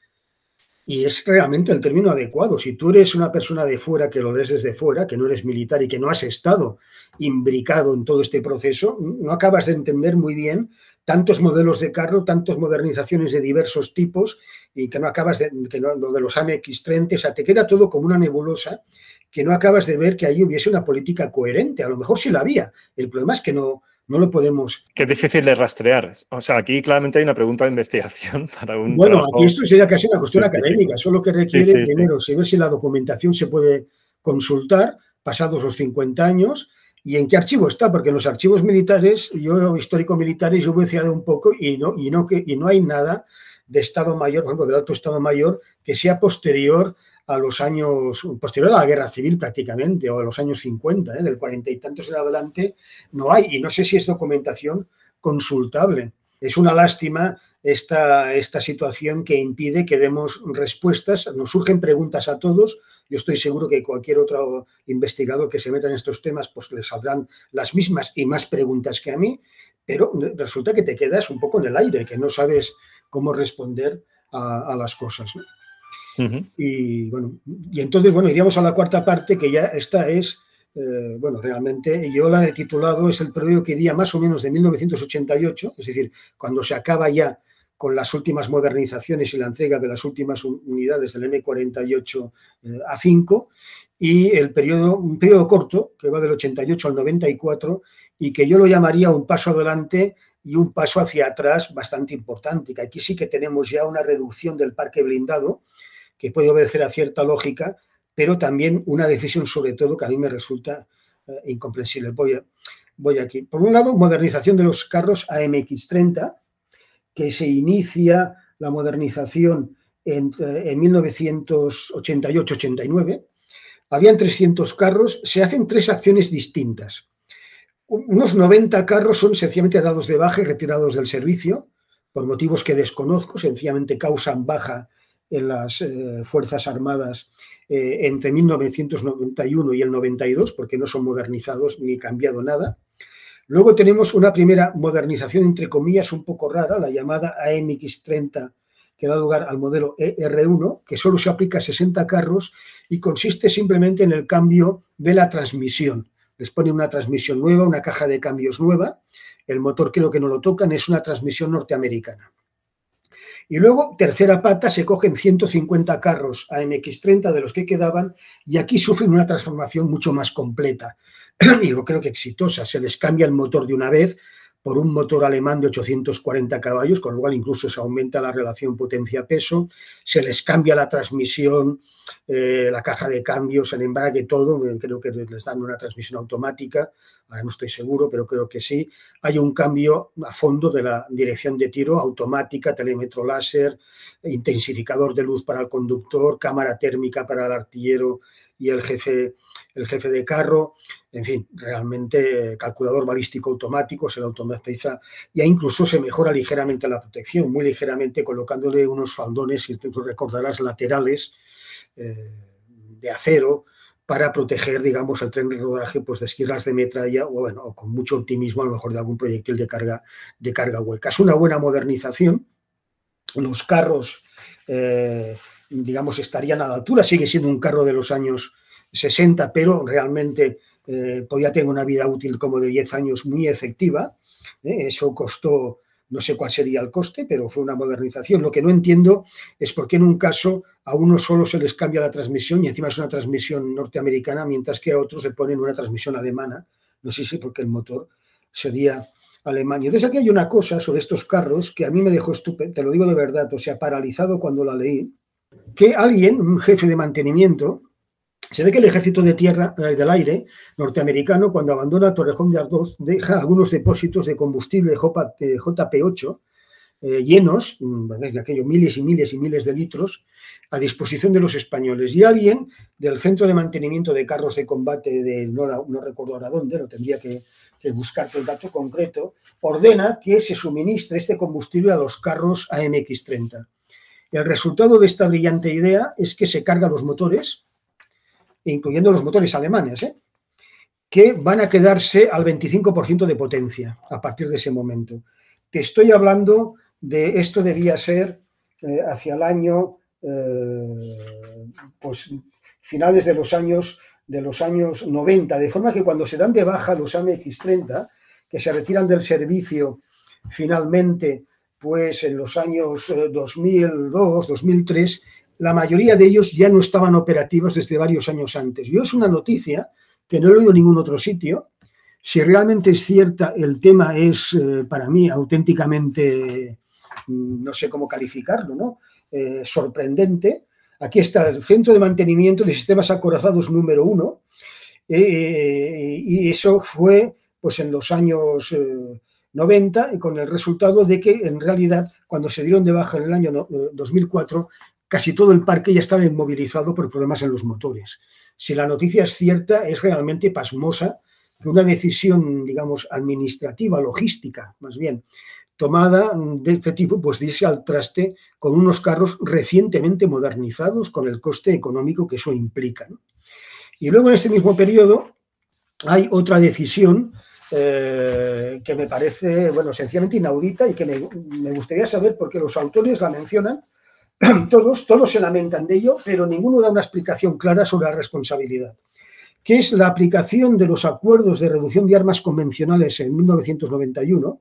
Y es realmente el término adecuado. Si tú eres una persona de fuera que lo lees desde fuera, que no eres militar y que no has estado imbricado en todo este proceso, no acabas de entender muy bien tantos modelos de carro, tantas modernizaciones de diversos tipos y que no acabas de, que no, lo de los AMX30, o sea, te queda todo como una nebulosa que no acabas de ver que ahí hubiese una política coherente. A lo mejor sí la había. El problema es que no, no lo podemos. Qué difícil de rastrear. O sea, aquí claramente hay una pregunta de investigación (laughs) para un. Bueno, aquí esto sería casi una cuestión (laughs) académica. solo lo que requiere sí, se primero saber si la documentación se puede consultar pasados los 50 años y en qué archivo está, porque en los archivos militares, yo histórico militar yo he un poco y no, y no, que, y no hay nada de Estado Mayor, por del Alto Estado Mayor, que sea posterior a los años, posterior a la guerra civil prácticamente, o a los años 50, ¿eh? del cuarenta y tantos en adelante, no hay. Y no sé si es documentación consultable. Es una lástima esta, esta situación que impide que demos respuestas. Nos surgen preguntas a todos. Yo estoy seguro que cualquier otro investigador que se meta en estos temas, pues le saldrán las mismas y más preguntas que a mí, pero resulta que te quedas un poco en el aire, que no sabes cómo responder a, las cosas y, bueno, y entonces, bueno, iríamos a la cuarta parte, que ya esta es, eh, bueno, realmente yo la he titulado, es el periodo que iría más o menos de 1988, es decir, cuando se acaba ya con las últimas modernizaciones y la entrega de las últimas unidades del M48 eh, a 5 y el periodo, un periodo corto que va del 88 al 94 y que yo lo llamaría un paso adelante y un paso hacia atrás bastante importante, que aquí sí que tenemos ya una reducción del parque blindado que puede obedecer a cierta lógica, pero también una decisión sobre todo que a mí me resulta eh, incomprensible. Voy, aquí. Por un lado, modernización de los carros AMX30, que se inicia la modernización en, eh, en 1988-89. Habían 300 carros, se hacen tres acciones distintas. Unos 90 carros son sencillamente dados de baja y retirados del servicio por motivos que desconozco, sencillamente causan baja en las eh, Fuerzas Armadas eh, entre 1991 y el 92, porque no son modernizados ni cambiado nada. Luego tenemos una primera modernización, entre comillas, un poco rara, la llamada AMX-30, que da lugar al modelo ER1, que solo se aplica a 60 carros y consiste simplemente en el cambio de la transmisión. Les pone una transmisión nueva, una caja de cambios nueva. El motor creo que no lo tocan, es una transmisión norteamericana. Y luego, tercera pata, se cogen 150 carros AMX30 de los que quedaban y aquí sufren una transformación mucho más completa. Yo (clears throat) creo que exitosa. Se les cambia el motor de una vez, por un motor alemán de 840 caballos, con lo cual incluso se aumenta la relación potencia-peso, se les cambia la transmisión, eh, la caja de cambios, el embrague, todo, eh, creo que les dan una transmisión automática, ahora no estoy seguro, pero creo que sí. Hay un cambio a fondo de la dirección de tiro automática, telemetro láser, intensificador de luz para el conductor, cámara térmica para el artillero y el jefe el jefe de carro, en fin, realmente calculador balístico automático, se lo automatiza y incluso se mejora ligeramente la protección, muy ligeramente colocándole unos faldones, si tú recordarás, laterales eh, de acero para proteger, digamos, el tren de rodaje pues, de esquirlas de metralla o, bueno, con mucho optimismo a lo mejor de algún proyectil de carga, de carga hueca. Es una buena modernización. Los carros, eh, digamos, estarían a la altura. Sigue siendo un carro de los años 60, pero realmente eh, podía tener una vida útil como de 10 años muy efectiva. ¿eh? eso costó, no sé cuál sería el coste, pero fue una modernización. Lo que no entiendo es por qué en un caso a uno solo se les cambia la transmisión y encima es una transmisión norteamericana, mientras que a otros se ponen una transmisión alemana. No sé si porque el motor sería alemán. Y entonces aquí hay una cosa sobre estos carros que a mí me dejó estupendo, te lo digo de verdad, o sea, paralizado cuando la leí, que alguien, un jefe de mantenimiento, se ve que el ejército de tierra, eh, del aire norteamericano, cuando abandona Torrejón de Ardoz, deja algunos depósitos de combustible JP-8 eh, llenos, mm, de aquello, miles y miles y miles de litros, a disposición de los españoles. Y alguien del centro de mantenimiento de carros de combate de no, no recuerdo ahora dónde, no tendría que, buscar el dato concreto, ordena que se suministre este combustible a los carros AMX-30. El resultado de esta brillante idea es que se cargan los motores, incluyendo los motores alemanes, ¿eh? que van a quedarse al 25% de potencia a partir de ese momento. Te estoy hablando de esto debía ser eh, hacia el año, eh, pues finales de los años de los años 90, de forma que cuando se dan de baja los AMX30, que se retiran del servicio finalmente, pues en los años 2002, 2003, la mayoría de ellos ya no estaban operativos desde varios años antes. Yo es una noticia que no he oído en ningún otro sitio. Si realmente es cierta, el tema es eh, para mí auténticamente, mm, no sé cómo calificarlo, ¿no? Eh, sorprendente. Aquí está el Centro de Mantenimiento de Sistemas Acorazados número uno. Eh, y eso fue pues en los años 90 y con el resultado de que en realidad cuando se dieron de baja en el año 2004 casi todo el parque ya estaba inmovilizado por problemas en los motores. Si la noticia es cierta, es realmente pasmosa una decisión, digamos, administrativa, logística, más bien, tomada pues, de este tipo, pues dice al traste con unos carros recientemente modernizados, con el coste económico que eso implica. Y luego en este mismo periodo hay otra decisión eh, que me parece, bueno, sencillamente inaudita y que me, me gustaría saber por qué los autores la mencionan, (clears throat) todos, todos se lamentan de ello, pero ninguno da una explicación clara sobre la responsabilidad, que es la aplicación de los acuerdos de reducción de armas convencionales en 1991,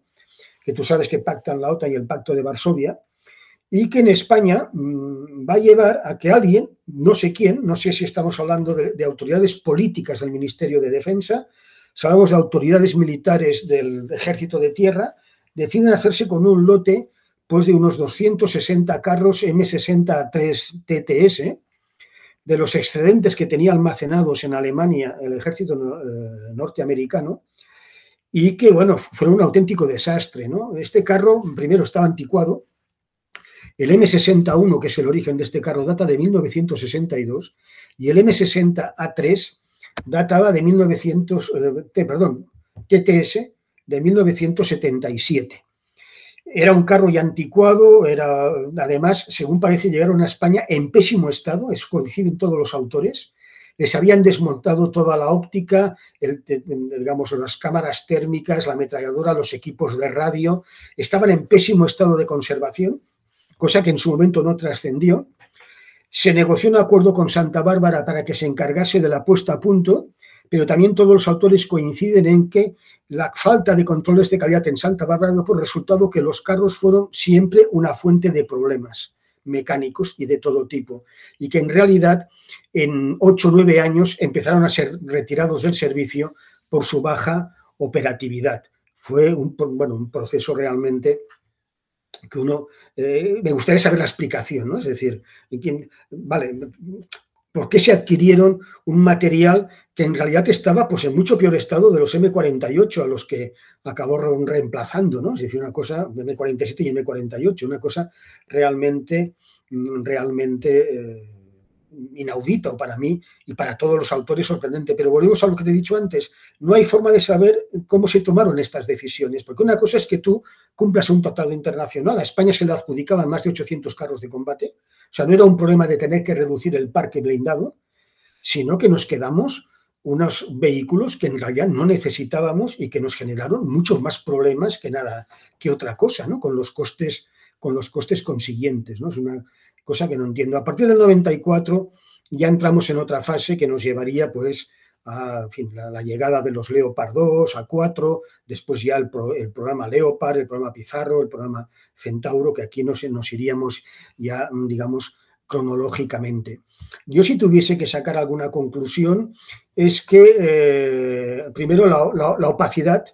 que tú sabes que pactan la OTAN y el Pacto de Varsovia, y que en España mm, va a llevar a que alguien, no sé quién, no sé si estamos hablando de, autoridades políticas del Ministerio de Defensa, sabemos de autoridades militares del Ejército de Tierra, deciden hacerse con un lote pues de unos 260 carros M63 TTS, de los excedentes que tenía almacenados en Alemania el ejército eh, norteamericano, y que, bueno, fue un auténtico desastre, ¿no? Este carro primero estaba anticuado, el M61, que es el origen de este carro, data de 1962 y el M60A3 databa de 1900, eh, perdón, TTS de 1977. Era un carro ya anticuado, era, además, según parece, llegaron a España en pésimo estado, coinciden todos los autores. Les habían desmontado toda la óptica, digamos, las cámaras térmicas, la ametralladora, los equipos de radio, estaban en pésimo estado de conservación, cosa que en su momento no trascendió. Se negoció un acuerdo con Santa Bárbara para que se encargase de la puesta a punto, pero también todos los autores coinciden en que la falta de controles de calidad en Santa Bárbara dio por resultado que los carros fueron siempre una fuente de problemas mecánicos y de todo tipo, y que en realidad en 8 o 9 años empezaron a ser retirados del servicio por su baja operatividad. Fue un, bueno, un proceso realmente que uno, eh, me gustaría saber la explicación, ¿no? Es decir, ¿quién, vale, ¿Por qué se adquirieron un material que en realidad estaba pues, en mucho peor estado de los M48 a los que acabó reemplazando? ¿no? Es decir, una cosa, M47 y M48, una cosa realmente, mm, realmente eh, inaudito para mí y para todos los autores sorprendente. Pero volvemos a lo que te he dicho antes, no hay forma de saber cómo se tomaron estas decisiones, porque una cosa es que tú cumplas un tratado internacional. A España se le adjudicaban más de 800 carros de combate, o sea, no era un problema de tener que reducir el parque blindado, sino que nos quedamos unos vehículos que en realidad no necesitábamos y que nos generaron muchos más problemas que nada que otra cosa, ¿no? Con los costes, con los costes consiguientes, ¿no? Es una cosa que no entiendo. A partir del 94 ya entramos en otra fase que nos llevaría pues a la, llegada de los Leopard 2, a 4, después ya el, programa Leopard, el programa Pizarro, el programa Centauro, que aquí nos, nos iríamos ya, digamos, cronológicamente. Yo si tuviese que sacar alguna conclusión es que, eh, primero, la opacidad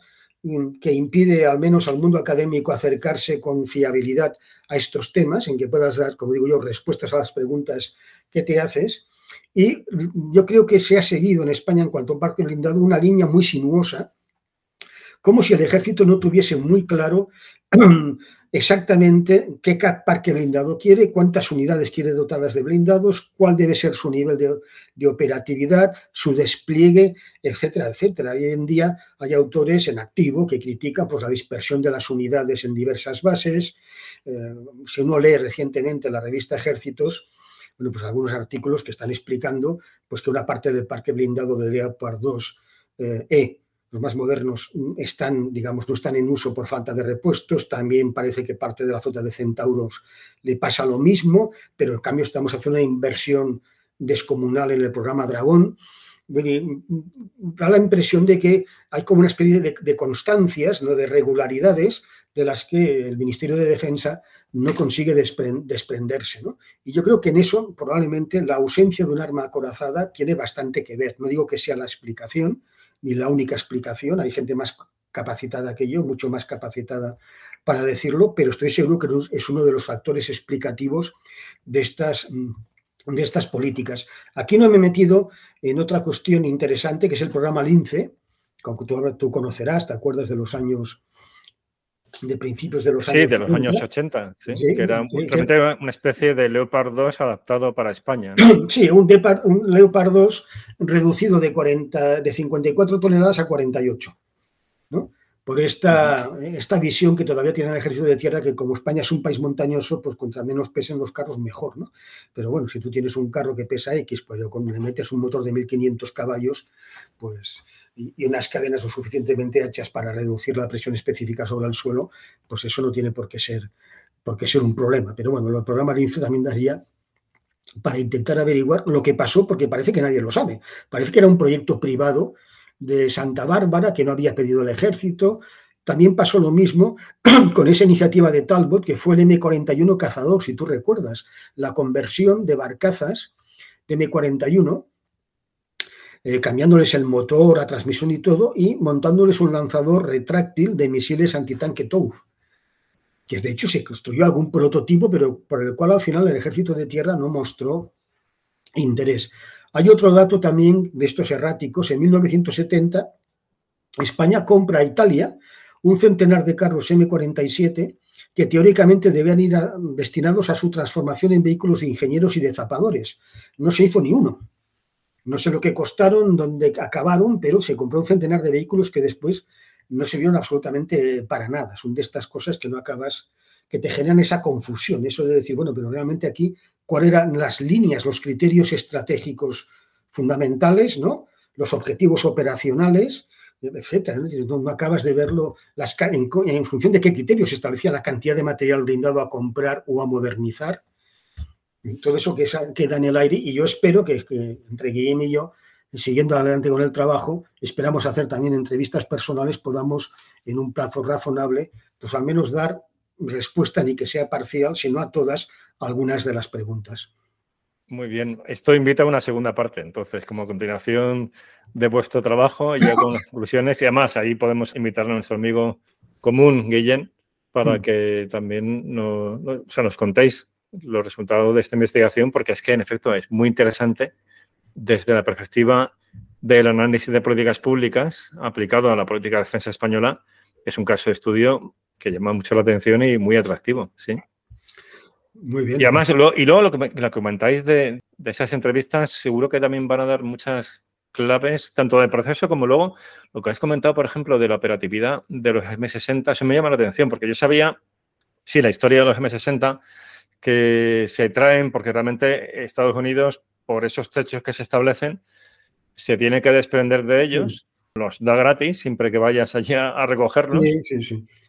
que impide al menos al mundo académico acercarse con fiabilidad a estos temas, en que puedas dar, como digo yo, respuestas a las preguntas que te haces. Y yo creo que se ha seguido en España, en cuanto a Parque Blindado, una línea muy sinuosa, como si el ejército no tuviese muy claro (clears throat) exactamente qué parque blindado quiere, cuántas unidades quiere dotadas de blindados, cuál debe ser su nivel de, operatividad, su despliegue, etcétera, etcétera. hoy en día hay autores en activo que critican pues, la dispersión de las unidades en diversas bases. Eh, si uno lee recientemente la revista Ejércitos, bueno, pues algunos artículos que están explicando pues, que una parte del parque blindado debería par 2 eh, E los más modernos mm, están, digamos, no están en uso por falta de repuestos. También parece que parte de la flota de centauros le pasa lo mismo, pero en cambio estamos haciendo una inversión descomunal en el programa Dragón. Mm, mm, da la impresión de que hay como una especie de, constancias, ¿no? de regularidades, de las que el Ministerio de Defensa no consigue desprenderse. Y yo creo que en eso probablemente la ausencia de un arma acorazada tiene bastante que ver. No digo que sea la explicación, ni la única explicación. Hay gente más capacitada que yo, mucho más capacitada para decirlo, pero estoy seguro que es uno de los factores explicativos de estas, mm, de estas políticas. Aquí no me he metido en otra cuestión interesante, que es el programa LINCE, que tú, tú conocerás, te acuerdas de los años de principios de los años 80. Sí, de los años 80, que era una especie de Leopard 2 adaptado para España. (clears throat) Sí, un, Leopard 2 reducido de, 40, de 54 toneladas a 48, Por esta, esta visión que todavía tiene el ejército de tierra, que como España es un país montañoso, pues contra menos pesen los carros, mejor, ¿no? Pero bueno, si tú tienes un carro que pesa X, pues, con le metes un motor de 1500 caballos, pues y, unas cadenas lo suficientemente hechas para reducir la presión específica sobre el suelo, pues eso no tiene por qué ser, por qué ser un problema. Pero bueno, el programa de también daría para intentar averiguar lo que pasó, porque parece que nadie lo sabe. Parece que era un proyecto privado de Santa Bárbara que no había pedido el ejército. También pasó lo mismo (clears throat) con esa iniciativa de Talbot, que fue el M41 cazador, si tú recuerdas, la conversión de barcazas de M41 eh, cambiándoles el motor, a transmisión y todo, y montándoles un lanzador retráctil de misiles antitanque TOW, que de hecho se construyó algún prototipo, pero por el cual al final el ejército de tierra no mostró interés. Hay otro dato también de estos erráticos. En 1970, España compra a Italia un centenar de carros M47 que teóricamente debían ir destinados a su transformación en vehículos de ingenieros y de zapadores. No se hizo ni uno. No sé lo que costaron, dónde acabaron, pero se compró un centenar de vehículos que después no sirvieron absolutamente para nada. Son de estas cosas que no acabas, que te generan esa confusión, eso de decir, bueno, pero realmente aquí, ¿cuáles eran las líneas, los criterios estratégicos fundamentales, ¿no? los objetivos operacionales? etcétera. ¿no? no, acabas de verlo las, en, en, función de qué criterios se establecía la cantidad de material brindado a comprar o a modernizar todo eso que queda en el aire y yo espero que, entre Guillem y yo, siguiendo adelante con el trabajo, esperamos hacer también entrevistas personales, podamos en un plazo razonable, pues al menos dar respuesta, ni que sea parcial, sino a todas algunas de las preguntas. Muy bien, esto invita a una segunda parte, entonces, como continuación de vuestro trabajo, ya con las conclusiones, y además ahí podemos invitar a nuestro amigo común, Guillén, para que también no, nos contéis los resultados de esta investigación porque es que en efecto es muy interesante desde la perspectiva del análisis de políticas públicas aplicado a la política de defensa española. Es un caso de estudio que llama mucho la atención y muy atractivo, sí. Muy bien. Y luego lo que, comentáis de, de, esas entrevistas, seguro que también van a dar muchas claves, tanto del proceso como luego lo que has comentado, por ejemplo, de la operatividad de los M60. Eso me llama la atención, porque yo sabía, sí, la historia de los M60, que se traen, porque realmente Estados Unidos, por esos techos que se establecen, se tiene que desprender de ellos. Mm. Los da gratis siempre que vayas allá a recogerlos.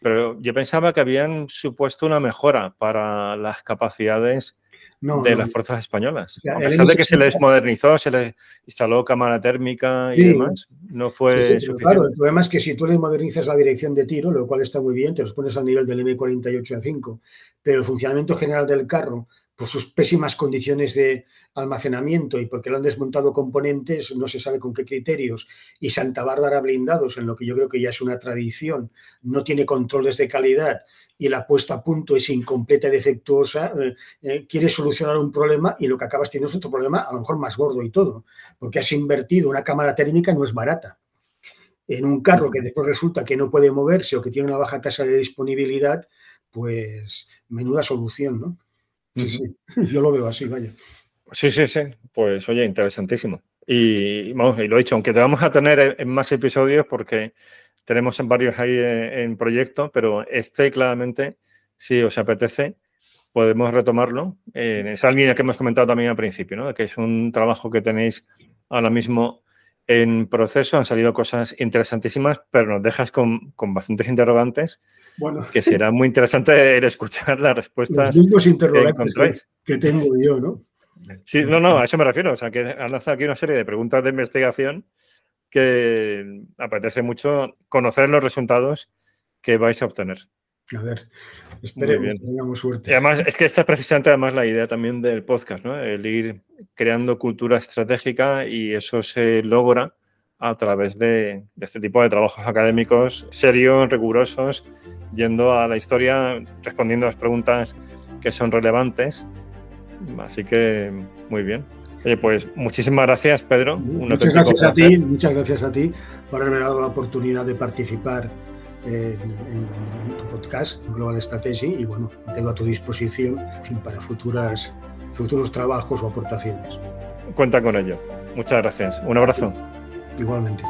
Pero yo pensaba que habían supuesto una mejora para las capacidades de las fuerzas españolas. a pesar de que se les modernizó, se les instaló cámara térmica y demás, no fue Claro, el problema es que si tú le modernizas la dirección de tiro, lo cual está muy bien, te los pones al nivel del M48A5, pero el funcionamiento general del carro por sus pésimas condiciones de almacenamiento y porque lo han desmontado componentes, no se sabe con qué criterios, y Santa Bárbara blindados, en lo que yo creo que ya es una tradición, no tiene controles de calidad y la puesta a punto es incompleta y defectuosa, eh, eh, quiere solucionar un problema y lo que acabas teniendo es otro problema, a lo mejor más gordo y todo, porque has invertido, una cámara térmica no es barata. En un carro que después resulta que no puede moverse o que tiene una baja tasa de disponibilidad, pues menuda solución, ¿no? Sí, sí. (laughs) Yo lo veo así, vaya. Sí, sí, sí. Pues oye, interesantísimo. Y vamos, y lo he dicho, aunque te vamos a tener en más episodios porque tenemos varios ahí eh, en proyecto, pero este claramente, si os apetece, podemos retomarlo en esa línea que hemos comentado también al principio, ¿no? que es un trabajo que tenéis ahora mismo en proceso han salido cosas interesantísimas, pero nos dejas con, bastantes interrogantes. Bueno. Que será muy interesante escuchar las respuestas. Los mismos interrogantes que, que, tengo yo, ¿no? Sí, no, no, a eso me refiero. O sea, que han lanzado aquí una serie de preguntas de investigación que mm, apetece mucho conocer los resultados que vais a obtener. A ver, esperemos que tengamos suerte. Y además, es que esta es precisamente además la idea también del podcast, ¿no? El ir creando cultura estratégica y eso se logra a través de, este tipo de trabajos académicos serios, rigurosos, yendo a la historia, respondiendo a las preguntas que son relevantes. Así que, muy bien. Oye, pues muchísimas gracias, Pedro. muchas gracias a ti, muchas gracias a ti por haberme dado la oportunidad de participar en, tu podcast Global Strategy y bueno, quedo a tu disposición para futuras, futuros trabajos o aportaciones. Cuenta con ello. Muchas gracias. Un abrazo. Igualmente.